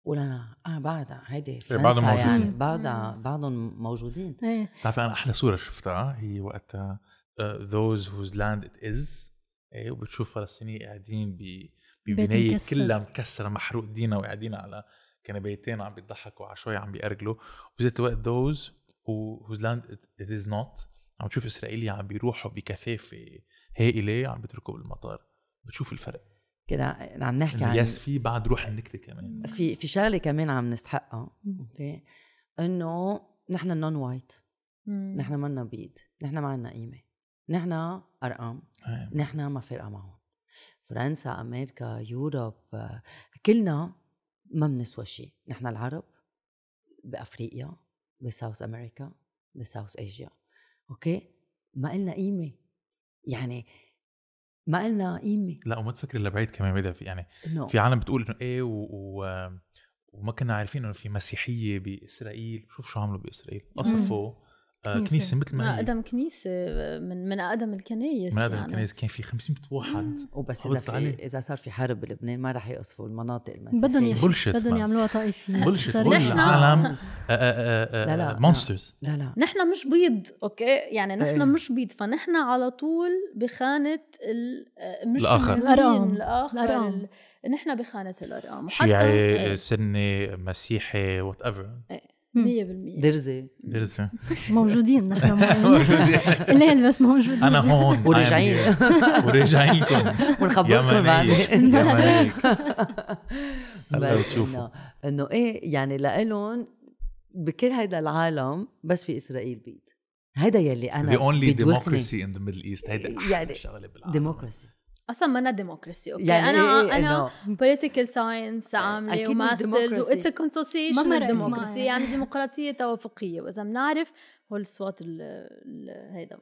بقول انا اه بعدها هيدي إيه، فرنسا بعدهم يعني بعدها بعدهم موجودين إيه. بتعرفي انا احلى صوره شفتها هي وقت ذوز هوز لاند ات از وبتشوف فلسطينيين قاعدين ببنايه كلها مكسره محروق دينا وقاعدين على كنبيتين عم بيضحكوا على شوي عم بيأرجلوا وبذات الوقت those who, whose land it, نوت is not عم تشوف اسرائيلي عم بيروحوا بكثافه هائله عم بيتركوا بالمطار بتشوف الفرق كده عم نحكي عن يس في بعد روح النكته كمان في في شغله كمان عم نستحقها اوكي انه نحن نون وايت نحن منا بيض نحن ما عندنا قيمه نحن ارقام آه. نحن ما فرقه معهم فرنسا امريكا يوروب آه، كلنا ما بنسوى شيء نحن العرب بافريقيا بساوث امريكا بساوث ايجيا اوكي ما إلنا قيمه يعني ما إلنا قيمه لا وما تفكري لبعيد كمان بدها في يعني no. في عالم بتقول انه ايه و... و... وما كنا عارفين انه في مسيحيه باسرائيل شوف شو عملوا باسرائيل قصفوا آه، كنيسه, مثل ما, هي. اقدم كنيسه آه، من من اقدم الكنايس من اقدم يعني. الكنايس كان في 500 واحد وبس اذا في اذا صار في حرب بلبنان ما راح يقصفوا المناطق المسيحيه بدهم يح... بدهم يعملوها طائفيه بلشت كل العالم لا لا مونسترز آه، لا لا نحن مش بيض اوكي يعني إيه. نحن مش بيض فنحن على طول بخانه ال... مش الاخر الارام الاخر, الأخر. نحن بخانه الارقام شيعي سني مسيحي وات ايفر 100% درزة درزة *laughs* موجودين نحن *laughs* موجودين بس موجودين انا هون *laughs* وراجعين وراجعينكم ونخبركم بعدين هلا بتشوفوا انه ايه يعني لإلهم بكل هيدا العالم بس في اسرائيل بيد هيدا يلي انا the only democracy in the middle east هيدا احلى يعني شغله بالعالم democracy اصلا ما انا ديموكراسي اوكي يعني انا إيه, إيه،, إيه، انا بوليتيكال ساينس عامله وماسترز واتس كونسوسيشن ديموكراسي يعني ديمقراطيه توافقيه واذا بنعرف هول الصوت هيدا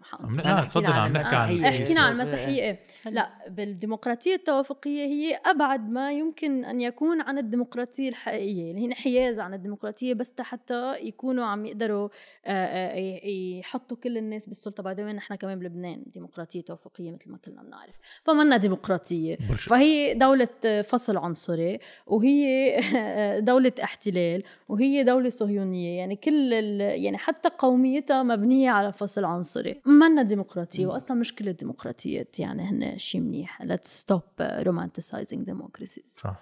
تفضل عم نحكي عن احكينا عن المسيحيه إيه. لا بالديمقراطيه التوافقيه هي ابعد ما يمكن ان يكون عن الديمقراطيه الحقيقيه يعني هي انحياز عن الديمقراطيه بس حتى يكونوا عم يقدروا آه، آه، يحطوا كل الناس بالسلطه بعدين نحن كمان بلبنان ديمقراطيه توافقيه مثل ما كلنا بنعرف فمنا ديمقراطيه برشت. فهي دوله فصل عنصري وهي *laughs* دوله احتلال وهي دوله صهيونيه يعني كل يعني حتى قوميه رسميتها مبنية على فصل عنصري منا ديمقراطية وأصلا مشكلة الديمقراطيات يعني هن شيء منيح let's stop uh, romanticizing democracies صح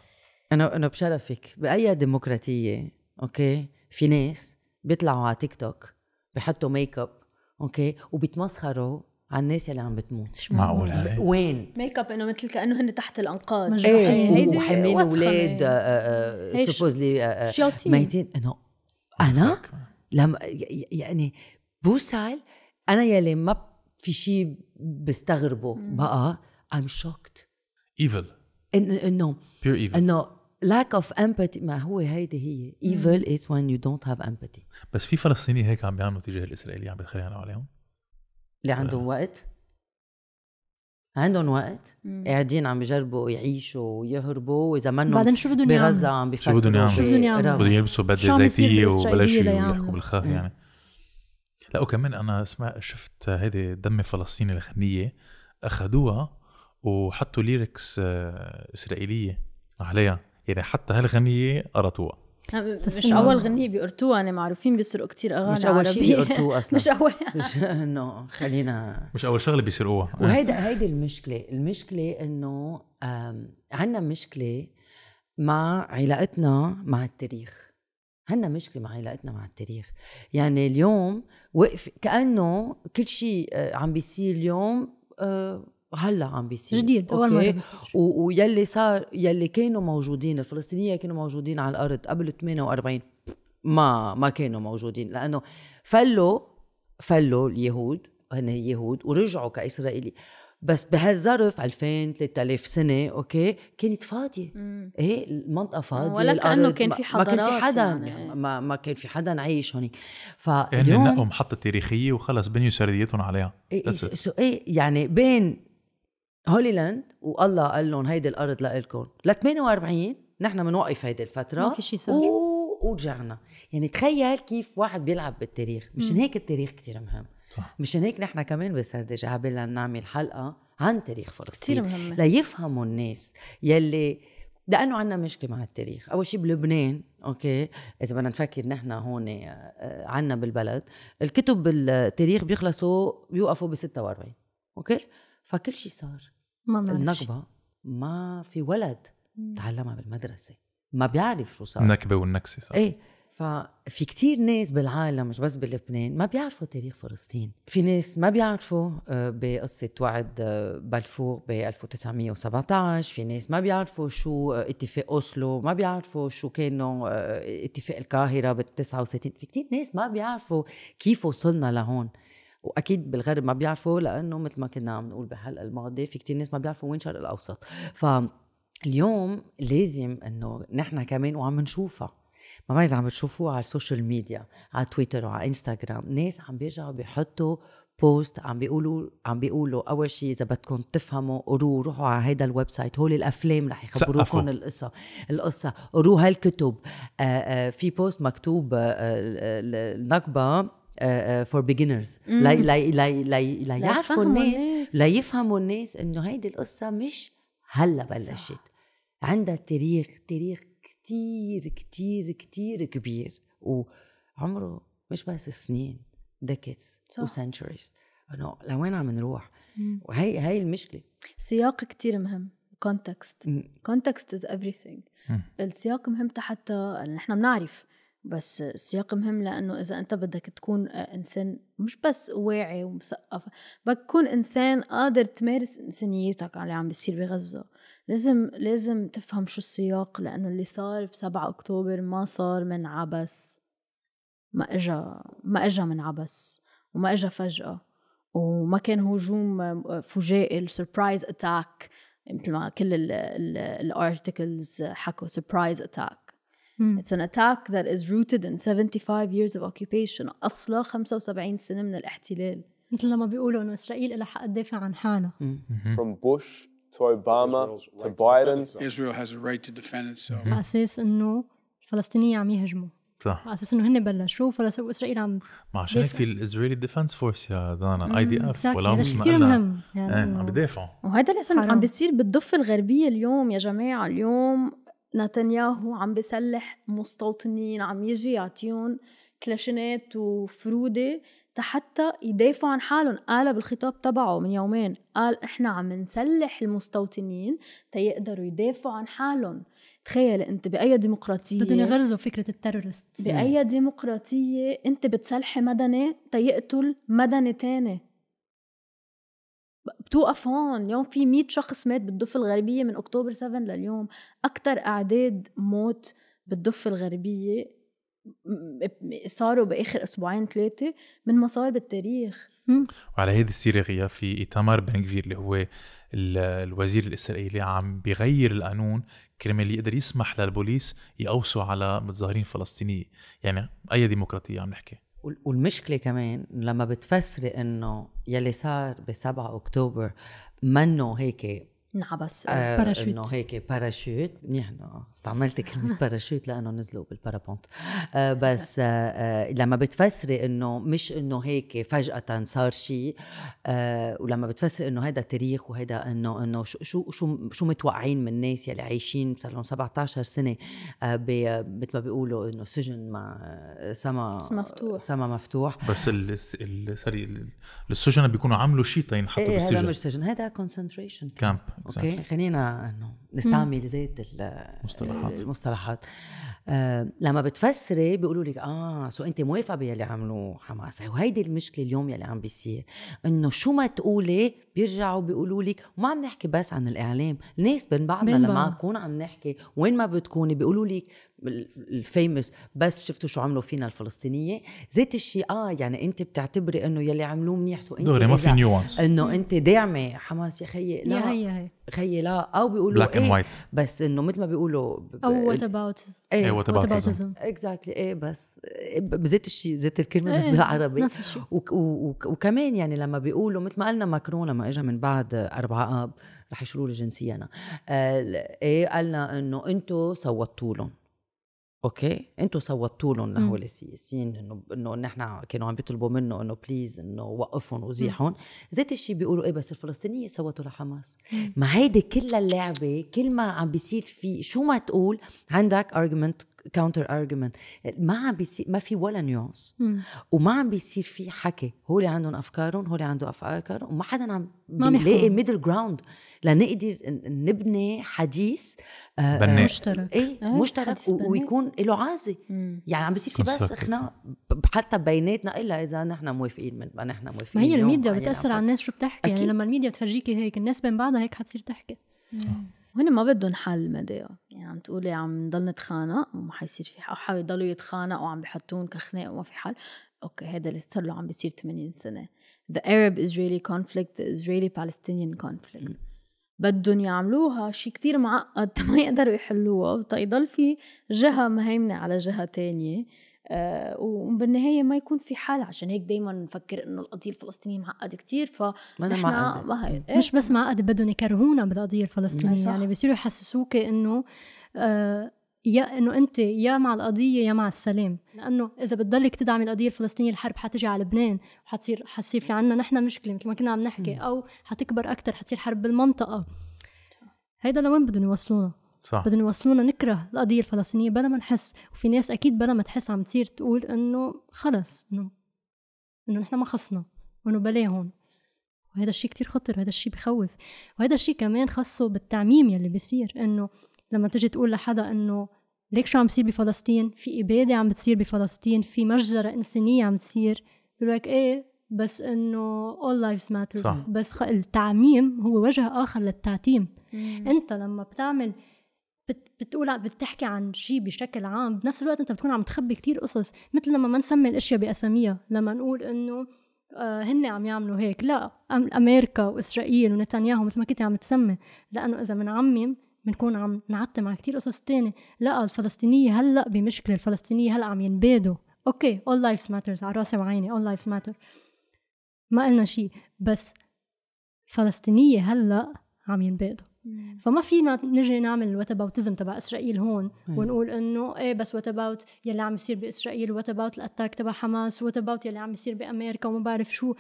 أنا أنا بشرفك بأي ديمقراطية أوكي في ناس بيطلعوا على تيك توك بحطوا ميك اب أوكي وبيتمسخروا على الناس اللي عم بتموت شو معقول هاي وين ميك اب انه مثل كانه هن تحت الانقاض ايه وحاملين اولاد سبوزلي آه، آه، آه، ميتين انه انا لما يعني بوسال انا يلي ما في شيء بستغربه بقى I'm shocked evil انه انه pure evil انه lack of empathy ما هو هيدي هي evil is when you don't have empathy بس في فلسطيني هيك عم بيعملوا تجاه الاسرائيلي عم بيتخانقوا عليهم اللي عندهم آه. وقت عندهم وقت قاعدين عم بجربوا يعيشوا ويهربوا واذا منهم بعدين شو بدهم يعملوا بغزه عم بيفكروا شو بدهم يعملوا شو بدهم يعملوا بدهم يلبسوا بدله زيتيه وبلشوا يحكوا بالخاخ يعني لا وكمان انا سمع شفت هيدي دم فلسطيني الغنيه اخذوها وحطوا ليركس آه، اسرائيليه عليها يعني حتى هالغنيه قرطوها مش اول غنيه بيقرتوها انا معروفين بيسرقوا كتير اغاني مش اول شيء بيقرتوه *laughs* اصلا مش اول مش *laughs* انه خلينا مش اول شغله بيسرقوها *laughs* وهيدا هيدي المشكله المشكله انه عندنا مشكله مع علاقتنا مع التاريخ عندنا مشكله مع علاقتنا مع التاريخ يعني اليوم وقف كانه كل شيء آه، عم بيصير اليوم آه، هلا عم بيصير جديد اول مره بيصير ويلي صار يلي كانوا موجودين الفلسطينيه كانوا موجودين على الارض قبل 48 ما ما كانوا موجودين لانه فلوا فلوا اليهود هن يهود ورجعوا كاسرائيلي بس بهالظرف 2000 3000 سنه اوكي كانت فاضيه ايه المنطقه فاضيه ولا كانه كان في حضارات ما كان في حدا يعني. يعني. ما, ما كان في حدا عايش هون إيه، فاليوم يعني نقوا محطه تاريخيه وخلص بنيوا سرديتهم عليها ايه, إيه, إيه يعني بين هولي لاند والله قال لهم هيدي الارض لإلكم ل 48 نحن بنوقف هيدي الفتره ما في شيء و... ورجعنا يعني تخيل كيف واحد بيلعب بالتاريخ مشان هيك التاريخ كتير مهم صح مشان هيك نحن كمان بسردج عبالنا نعمل حلقه عن تاريخ فلسطين ليفهموا الناس يلي لانه عندنا مشكله مع التاريخ اول شيء بلبنان اوكي اذا بدنا نفكر نحن هون آه، عندنا بالبلد الكتب التاريخ بيخلصوا بيوقفوا ب 46 اوكي فكل شيء صار ما معرفش. النقبه ما في ولد تعلمها بالمدرسه ما بيعرف شو صار النكبه والنكسه صح ايه ففي كتير ناس بالعالم مش بس بلبنان ما بيعرفوا تاريخ فلسطين في ناس ما بيعرفوا آه، بقصة وعد آه، بلفور ب 1917 في ناس ما بيعرفوا شو آه، اتفاق أوسلو ما بيعرفوا شو كانوا اتفاق القاهرة بال 69 في كتير ناس ما بيعرفوا كيف وصلنا لهون واكيد بالغرب ما بيعرفوا لانه مثل ما كنا عم نقول بالحلقه الماضيه في كتير ناس ما بيعرفوا وين شرق الاوسط ف اليوم لازم انه نحن كمان وعم نشوفها ما بعرف اذا عم بتشوفوها على السوشيال ميديا على تويتر وعلى انستغرام ناس عم بيرجعوا بيحطوا بوست عم بيقولوا عم بيقولوا اول شيء اذا بدكم تفهموا قروا روحوا على هيدا الويب سايت هول الافلام رح يخبروكم القصه القصه قروا هالكتب آآ آآ في بوست مكتوب النكبه فور آه، بيجنرز آه، لا لا لا لا يعرفوا الناس لا يفهموا الناس انه هيدي القصه مش هلا بلشت عندها تاريخ تاريخ كتير كتير كتير كبير وعمره مش بس سنين ديكيتس وسنتوريز انه لوين عم نروح وهي هي المشكله سياق كتير مهم كونتكست كونتكست از everything السياق مهم حتى نحن بنعرف بس السياق مهم لأنه إذا أنت بدك تكون آه، إنسان مش بس واعي ومثقف بدك تكون إنسان قادر تمارس إنسانيتك على اللي عم بيصير بغزة لازم لازم تفهم شو السياق لأنه اللي صار ب 7 أكتوبر ما صار من عبس ما إجا ما إجا من عبس وما إجا فجأة وما كان هجوم فجائي سربرايز اتاك مثل ما كل الارتكلز حكوا سربرايز اتاك Mm. It's an attack that is rooted in 75 years of occupation أصلا 75 سنة من الاحتلال مثل لما بيقولوا إنه إسرائيل لها حق تدافع عن حالها. From Bush to Obama to Biden. Israel has a right to defend itself. على أساس إنه الفلسطينيين عم يهجموا. صح على اساس انه هن بلشوا فلسوا اسرائيل عم ما عشان هيك في الاسرائيلي ديفنس فورس يا دانا اي دي اف ولا مش كثير مهم يعني ايه عم يعني بدافعوا وهذا اللي عم بيصير بالضفه الغربيه اليوم يا جماعه اليوم نتنياهو عم بسلح مستوطنين عم يجي يعطيهم كلاشينات وفرودة حتى يدافعوا عن حالهم قال بالخطاب تبعه من يومين قال احنا عم نسلح المستوطنين تيقدروا يدافعوا عن حالهم تخيل انت باي ديمقراطيه بدهم يغرزوا فكره التيرورست باي ديمقراطيه انت بتسلحي مدني تيقتل مدني تاني بتوقف هون اليوم في 100 شخص مات بالضفة الغربية من أكتوبر 7 لليوم أكتر أعداد موت بالضفة الغربية صاروا بآخر أسبوعين ثلاثة من ما صار بالتاريخ وعلى هذه السيرة غياب في إيتامار بنكفير اللي هو الوزير الإسرائيلي عم بغير القانون كرمال يقدر يسمح للبوليس يقوصوا على متظاهرين فلسطينية يعني أي ديمقراطية عم نحكي والمشكله كمان لما بتفسري انه يلي صار ب 7 اكتوبر منه هيك انعبس آه، آه، باراشوت انه هيك باراشوت منيح انه استعملت كلمه *laughs* باراشوت لانه نزلوا بالبارابونت آه، بس لما بتفسري انه مش انه هيك فجاه صار شيء ولما بتفسري انه هذا تاريخ وهذا انه انه شو شو شو متوقعين من الناس يلي عايشين صار لهم 17 سنه مثل ما بيقولوا انه سجن مع سما مفتوح سما مفتوح بس سوري السجن بيكونوا عملوا شيء تينحطوا إيه، بالسجن هذا مش سجن هذا كونسنتريشن كامب ok Okay. نستعمل ذات المصطلحات المصطلحات آه لما بتفسري بيقولوا لك اه سو انت موافقه باللي عملوه حماس وهيدي المشكله اليوم يلي عم بيصير انه شو ما تقولي بيرجعوا بيقولوا لك وما عم نحكي بس عن الاعلام الناس بين بعضنا بين لما نكون عم نحكي وين ما بتكوني بيقولوا لك الفيمس بس شفتوا شو عملوا فينا الفلسطينيه ذات الشيء اه يعني انت بتعتبري انه يلي عملوه منيح سو انت دغري ما في نيوانس انه انت داعمه حماس يا خيي لا يا هي هي. خيي لا او بيقولوا بلاك اند وايت بس انه مثل ما بيقولوا او وات اباوت ايه وات اباوت اكزاكتلي ايه بس إيه، زيت الشيء زيت الكلمه بس إيه، بالعربي وكمان يعني لما بيقولوا مثل ما قلنا ماكرون لما اجى من بعد أربعة اب رح يشيلوا له انا آه، ايه قالنا انه انتم صوتوا لهم اوكي انتم صوتوا لهم لهو السياسيين انه انه نحن كانوا عم بيطلبوا منه انه بليز انه وقفهم وزيحهم ذات الشيء بيقولوا ايه بس الفلسطينيه صوتوا لحماس ما هيدي كلها اللعبه كل ما عم بيصير في شو ما تقول عندك ارجمنت كاونتر ارجيومنت ما عم بيصير ما في ولا نيونس وما عم بيصير في حكي هو اللي عندهم افكارهم هو اللي عنده افكارهم وما حدا عم بيلاقي ميدل جراوند لنقدر نبني حديث آه، آه، بني. مشترك اي إيه، مشترك ويكون له عازي يعني عم بيصير في بس خناق حتى بيناتنا الا اذا نحن موافقين من نحن موافقين ما هي الميديا يعني بتاثر على الناس شو بتحكي يعني أكيد. يعني لما الميديا بتفرجيكي هيك الناس بين بعضها هيك حتصير تحكي آه. وهن ما بدهم حل مدى يعني عم تقولي عم نضل نتخانق وما حيصير في حل حاولوا يضلوا يتخانقوا وعم بحطون كخناق وما في حل اوكي هذا اللي صار له عم بيصير 80 سنه the Arab Israeli conflict the Israeli Palestinian conflict بدهم يعملوها شيء كتير معقد *laughs* ما يقدروا يحلوها فيضل في جهة مهيمنة على جهة تانية آه، وبالنهاية ما يكون في حل عشان هيك دايما نفكر انه القضية الفلسطينية معقدة كتير ف ما مش بس معقدة بدهم يكرهونا بالقضية الفلسطينية يعني بصيروا يحسسوك انه آه، يا انه انت يا مع القضيه يا مع السلام لانه اذا بتضلك تدعمي القضيه الفلسطينيه الحرب حتجي على لبنان وحتصير حتصير في عنا نحن مشكله مثل ما كنا عم نحكي او حتكبر اكثر حتصير حرب بالمنطقه هيدا لوين بدهم يوصلونا صح بدهم يوصلونا نكره القضيه الفلسطينيه بلا ما نحس وفي ناس اكيد بلا ما تحس عم تصير تقول انه خلص انه انه نحن ما خصنا وانه بلاي هون وهذا الشيء كتير خطر وهذا الشيء بخوف وهذا الشيء كمان خاصه بالتعميم يلي بيصير انه لما تجي تقول لحدا انه ليك شو عم بيصير بفلسطين في إبادة عم بتصير بفلسطين في مجزرة إنسانية عم تصير بيقول لك إيه بس إنه all lives matter صح. بس التعميم هو وجه آخر للتعتيم مم. أنت لما بتعمل بتقول بتحكي عن شيء بشكل عام بنفس الوقت انت بتكون عم تخبي كتير قصص مثل لما ما نسمي الاشياء باساميها لما نقول انه آه هن عم يعملوا هيك لا امريكا واسرائيل ونتنياهو مثل ما كنت عم تسمي لانه اذا بنعمم بنكون عم نعتم على كتير قصص تانية لا الفلسطينية هلا بمشكلة الفلسطينية هلا عم ينبادوا اوكي اول لايفز ماترز على راسي وعيني اول لايفز ماتر ما قلنا شيء بس الفلسطينية هلا عم ينبادوا فما فينا نجي نعمل الوات اباوتيزم تبع اسرائيل هون إيه. ونقول انه ايه بس وات اباوت يلي عم يصير باسرائيل وات اباوت الاتاك تبع حماس وات اباوت يلي عم يصير بامريكا وما بعرف شو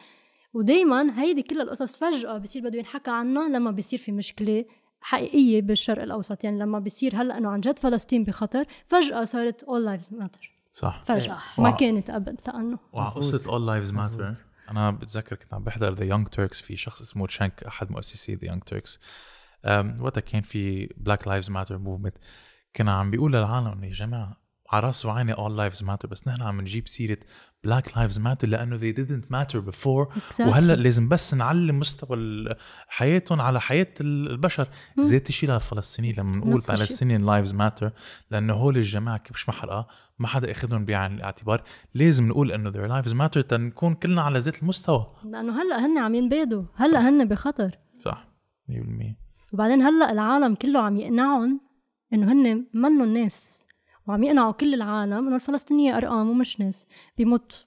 ودائما هيدي كل القصص فجاه بصير بده ينحكى عنها لما بصير في مشكله حقيقيه بالشرق الاوسط يعني لما بصير هلا انه عن جد فلسطين بخطر فجاه صارت اول لايف ماتر صح فجاه إيه. ما كانت قبل لانه وعلى قصه اول lives ماتر انا بتذكر كنت عم بحضر ذا يونج تركس في شخص اسمه تشانك احد مؤسسي ذا يونج تركس وقتها كان في بلاك لايفز ماتر موفمنت كان عم بيقول للعالم انه يا جماعه على راس وعيني اول لايفز ماتر بس نحن عم نجيب سيرة بلاك لايفز ماتر لأنه they didn't matter before exactly. وهلا لازم بس نعلم مستوى حياتهم على حياة البشر ذات الشيء للفلسطينيين لما نقول فلسطينيين لايفز ماتر لأنه هول الجماعة كبش محرقة ما حدا اخذهم بعين الاعتبار لازم نقول انه their lives matter تنكون كلنا على ذات المستوى لأنه هلا هن عم ينبادوا هلا صح. هن بخطر صح 100% وبعدين هلا العالم كله عم يقنعهم انه هن منهم ناس وعم يقنعوا كل العالم انه الفلسطينيه ارقام ومش ناس بيموت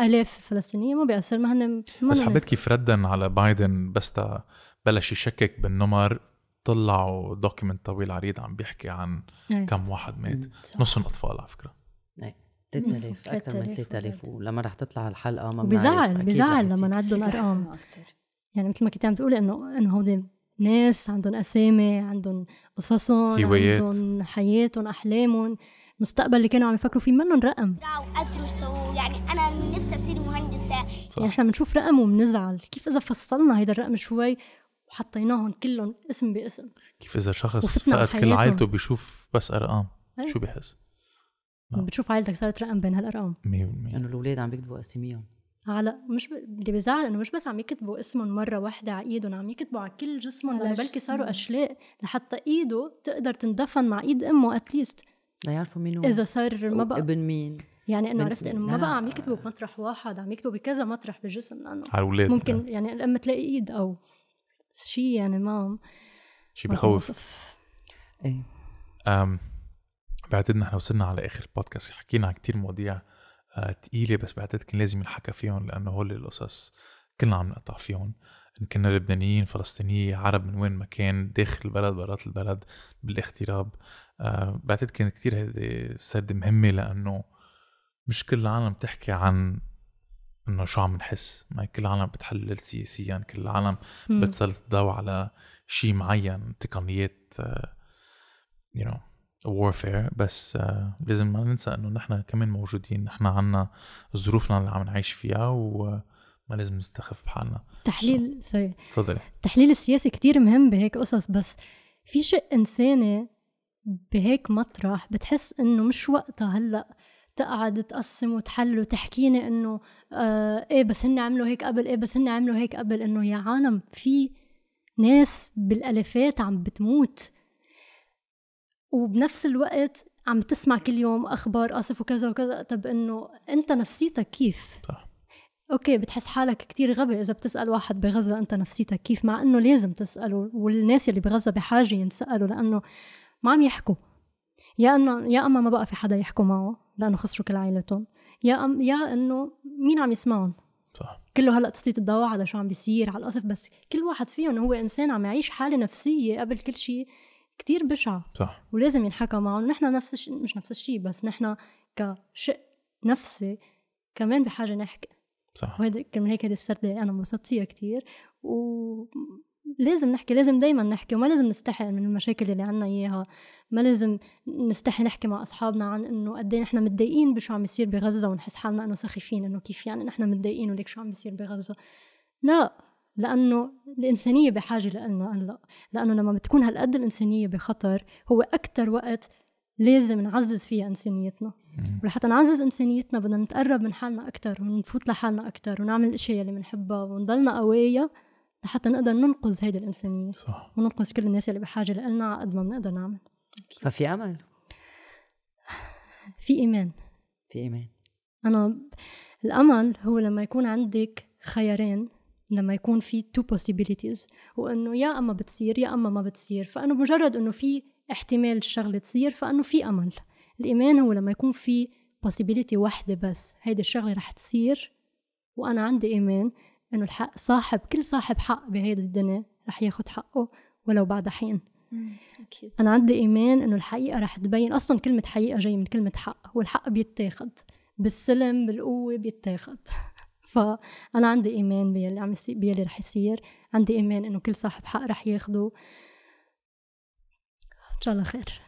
الاف فلسطينيه ما بيأثر ما هن بس حبيت كيف ردا على بايدن بس تا بلش يشكك بالنمر طلعوا دوكيمنت طويل عريض عم بيحكي عن أي. كم واحد مات نصهم اطفال على فكره ايه 3000 اكثر من 3000 ولما رح تطلع الحلقه ما بنعرف بزعل بزعل لما نعدوا الارقام *laughs* يعني مثل ما كنت عم تقولي انه انه هودي ناس عندهم أسامي عندهم قصصهم هوايات عندهم حياتهم أحلامهم المستقبل اللي كانوا عم يفكروا فيه منهم رقم أدرس يعني أنا نفسي أصير مهندسة صح. يعني إحنا بنشوف رقم وبنزعل كيف إذا فصلنا هيدا الرقم شوي وحطيناهم كلهم اسم باسم كيف إذا شخص فقد كل عائلته بيشوف بس أرقام هي. إيه. شو بيحس؟ بتشوف عائلتك صارت رقم بين هالارقام 100% لأنه الاولاد عم بيكتبوا اساميهم على مش ب... اللي بيزعل انه مش بس عم يكتبوا اسمهم مره واحده على ايدهم عم يكتبوا على كل جسمهم لانه بلكي صاروا اشلاء لحتى ايده تقدر تندفن مع ايد امه اتليست ليعرفوا مين هو اذا صار ما بقى ابن مين يعني انه عرفت انه ما بقى عم يكتبوا بمطرح واحد عم يكتبوا بكذا مطرح بالجسم لانه على الاولاد ممكن ده. يعني الام تلاقي ايد او شيء يعني ما شيء بخوف ايه أم بعتقد نحن وصلنا على اخر البودكاست حكينا عن كثير مواضيع آه، تقيله بس بعتقد كان لازم ينحكى فيهم لانه هول القصص كلنا عم نقطع فيهم ان كنا لبنانيين فلسطينيين عرب من وين ما كان داخل البلد برات البلد بالاغتراب آه، بعتقد كانت كتير هذه سرد مهمه لانه مش كل العالم بتحكي عن انه شو عم نحس ما كل العالم بتحلل سياسيا كل العالم بتسلط الضوء على شيء معين تقنيات يو آه، you know warfare بس آه، لازم ما ننسى انه نحن كمان موجودين نحن عنا ظروفنا اللي عم نعيش فيها و ما لازم نستخف بحالنا تحليل سوري تفضلي التحليل السياسي كتير مهم بهيك قصص بس في شيء انساني بهيك مطرح بتحس انه مش وقتها هلا تقعد تقسم وتحل وتحكيني انه آه ايه بس هن عملوا هيك قبل ايه بس هن عملوا هيك قبل انه يا عالم في ناس بالالافات عم بتموت وبنفس الوقت عم تسمع كل يوم اخبار قصف وكذا وكذا طب انه انت نفسيتك كيف صح اوكي بتحس حالك كتير غبي اذا بتسال واحد بغزه انت نفسيتك كيف مع انه لازم تساله والناس اللي بغزه بحاجه ينسالوا لانه ما عم يحكوا يا انه يا اما ما بقى في حدا يحكوا معه لانه خسروا كل عائلتهم يا أم يا انه مين عم يسمعهم صح كله هلا تسليط الضوء على شو عم بيصير على القصف بس كل واحد فيهم هو انسان عم يعيش حاله نفسيه قبل كل شيء كتير بشعة صح ولازم ينحكى معهم نحن نفس الشيء مش نفس الشيء بس نحن كشق نفسي كمان بحاجة نحكي صح وهيدا كمان هيك هيدي السردة أنا انبسطت فيها كتير و لازم نحكي لازم دايما نحكي وما لازم نستحي من المشاكل اللي عنا اياها ما لازم نستحي نحكي مع اصحابنا عن انه قد ايه نحن متضايقين بشو عم يصير بغزه ونحس حالنا انه سخيفين انه كيف يعني نحن متضايقين وليك شو عم يصير بغزه لا لأنه الإنسانية بحاجة لنا هلا لأنه لما بتكون هالقد الإنسانية بخطر هو أكثر وقت لازم نعزز فيها إنسانيتنا ولحتى نعزز إنسانيتنا بدنا نتقرب من حالنا أكثر ونفوت لحالنا أكثر ونعمل الأشياء اللي بنحبها ونضلنا قوايا لحتى نقدر ننقذ هيدي الإنسانية صح. وننقذ كل الناس اللي بحاجة لنا على قد ما بنقدر نعمل ففي أمل في إيمان في إيمان أنا الأمل هو لما يكون عندك خيارين لما يكون في تو possibilities وانه يا اما بتصير يا اما ما بتصير فانه مجرد انه في احتمال الشغله تصير فانه في امل الايمان هو لما يكون في possibility واحده بس هيدي الشغله رح تصير وانا عندي ايمان انه الحق صاحب كل صاحب حق بهيدي الدنيا رح ياخد حقه ولو بعد حين أكيد. انا عندي ايمان انه الحقيقه رح تبين اصلا كلمه حقيقه جاي من كلمه حق والحق بيتاخد بالسلم بالقوه بيتاخد فانا عندي ايمان باللي عم يصير باللي رح يصير عندي ايمان انه كل صاحب حق رح ياخده ان شاء الله خير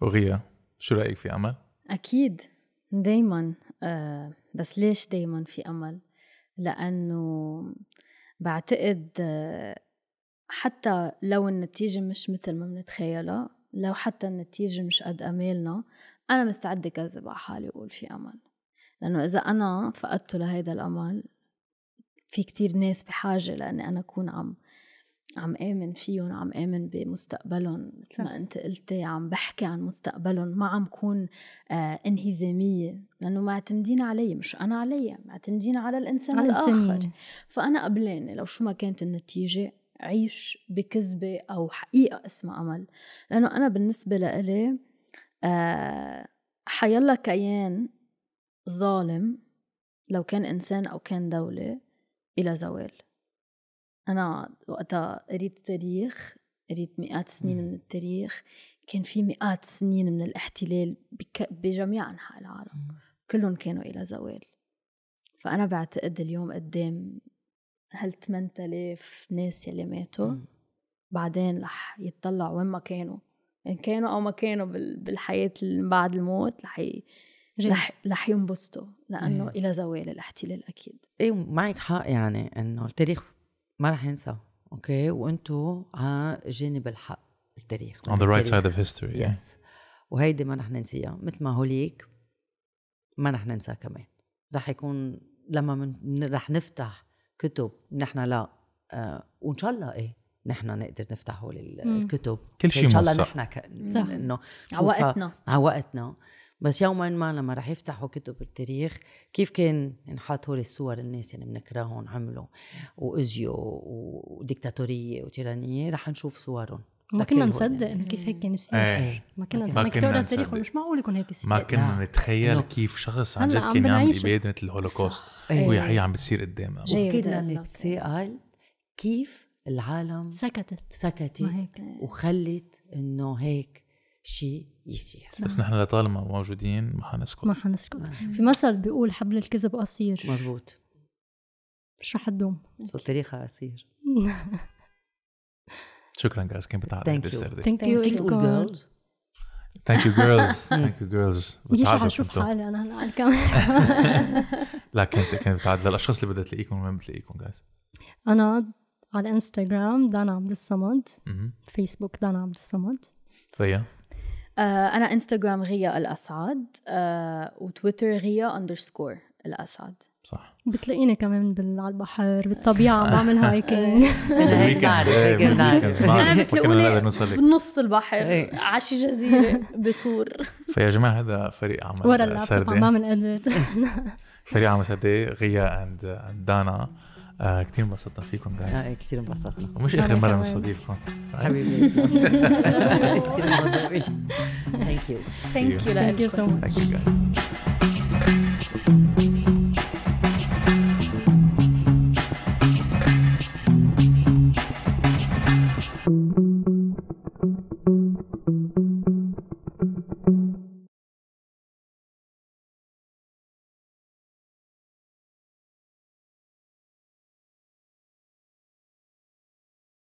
وغيا شو رايك في امل اكيد دايما آه بس ليش دايما في امل لانه بعتقد آه، حتى لو النتيجة مش مثل ما بنتخيلها لو حتى النتيجة مش قد أمالنا أنا مستعدة كذب على حالي وأقول في أمل لأنه إذا أنا فقدته لهيدا الأمل في كتير ناس بحاجة لأني أنا أكون عم عم آمن فيهم عم آمن بمستقبلهم مثل ما أنت قلتي عم بحكي عن مستقبلهم ما عم كون آه انهزامية لأنه معتمدين علي مش أنا علي معتمدين على الإنسان على الآخر سنين. فأنا قبلانة لو شو ما كانت النتيجة عيش بكذبة أو حقيقة اسمها أمل لأنه أنا بالنسبة لإلي آه حيلا كيان ظالم لو كان إنسان أو كان دولة إلى زوال أنا وقتها قريت تاريخ قريت مئات سنين من التاريخ كان في مئات سنين من الاحتلال بجميع أنحاء العالم كلهم كانوا إلى زوال فأنا بعتقد اليوم قدام هل 8000 ناس يلي ماتوا بعدين رح يتطلعوا وين ما كانوا إن يعني كانوا أو ما كانوا بالحياة بعد الموت رح رح, رح ينبسطوا لانه إيه. الى زوال الاحتلال اكيد ايه معك حق يعني انه التاريخ ما رح ينسى اوكي وانتو على جانب الحق التاريخ on the right side of history yes yeah. وهيدي ما رح ننسيها مثل ما هوليك ما رح ننسى كمان رح يكون لما من رح نفتح كتب نحن لا آه وان شاء الله ايه نحن نقدر نفتح هول الكتب كل شيء ان شاء الله نحن ك... انه على وقتنا على وقتنا بس يوما ما لما رح يفتحوا كتب التاريخ كيف كان انحط هول الصور الناس اللي بنكرههم عملوا وازيو وديكتاتوريه وتيرانيه رح نشوف صورهم ما كنا نصدق انه كيف هيك كان يصير إيه. ايه. ما كنا ما كنا التاريخ مش معقول يكون هيك يصير ما كنا نتخيل لا. كيف شخص عن جد كان يعمل اباده مثل الهولوكوست ايه. وهي حقيقه عم بتصير قدامنا وكنا نتساءل كيف العالم سكتت سكتت وخلت انه هيك شيء يصير بس نحن لطالما موجودين ما حنسكت ما حنسكت نعم. في مثل بيقول حبل الكذب قصير مزبوط مش رح تدوم صوت تاريخها قصير *laughs* شكرا جايز كان بتعرف ثانك يو ثانك يو ثانك يو جيرلز ثانك يو جيرلز ليش حشوف حالي انا هلا على *laughs* الكاميرا *laughs* لا كنت كنت بتعدل للاشخاص اللي بدها تلاقيكم وين بتلاقيكم جايز انا على انستغرام دانا عبد الصمد فيسبوك دانا عبد الصمد فيا آه، أنا انستغرام غيا الأسعد آه، وتويتر غيا أندرسكور الأسعد صح بتلاقيني كمان بال... على البحر بالطبيعه *laughs* بعمل هايكينج *laughs* *laughs* انا بتلاقوني بنص البحر إيه. على شي جزيره بسور فيا جماعه هذا فريق عمل ورا اللابتوب عم بعمل فريق عمل سردي غيا اند دانا آه كثير انبسطنا فيكم جايز آه كثير انبسطنا ومش اخر مره بنستضيفكم حبيبي كثير ثانك يو ثانك يو ثانك يو سو ماتش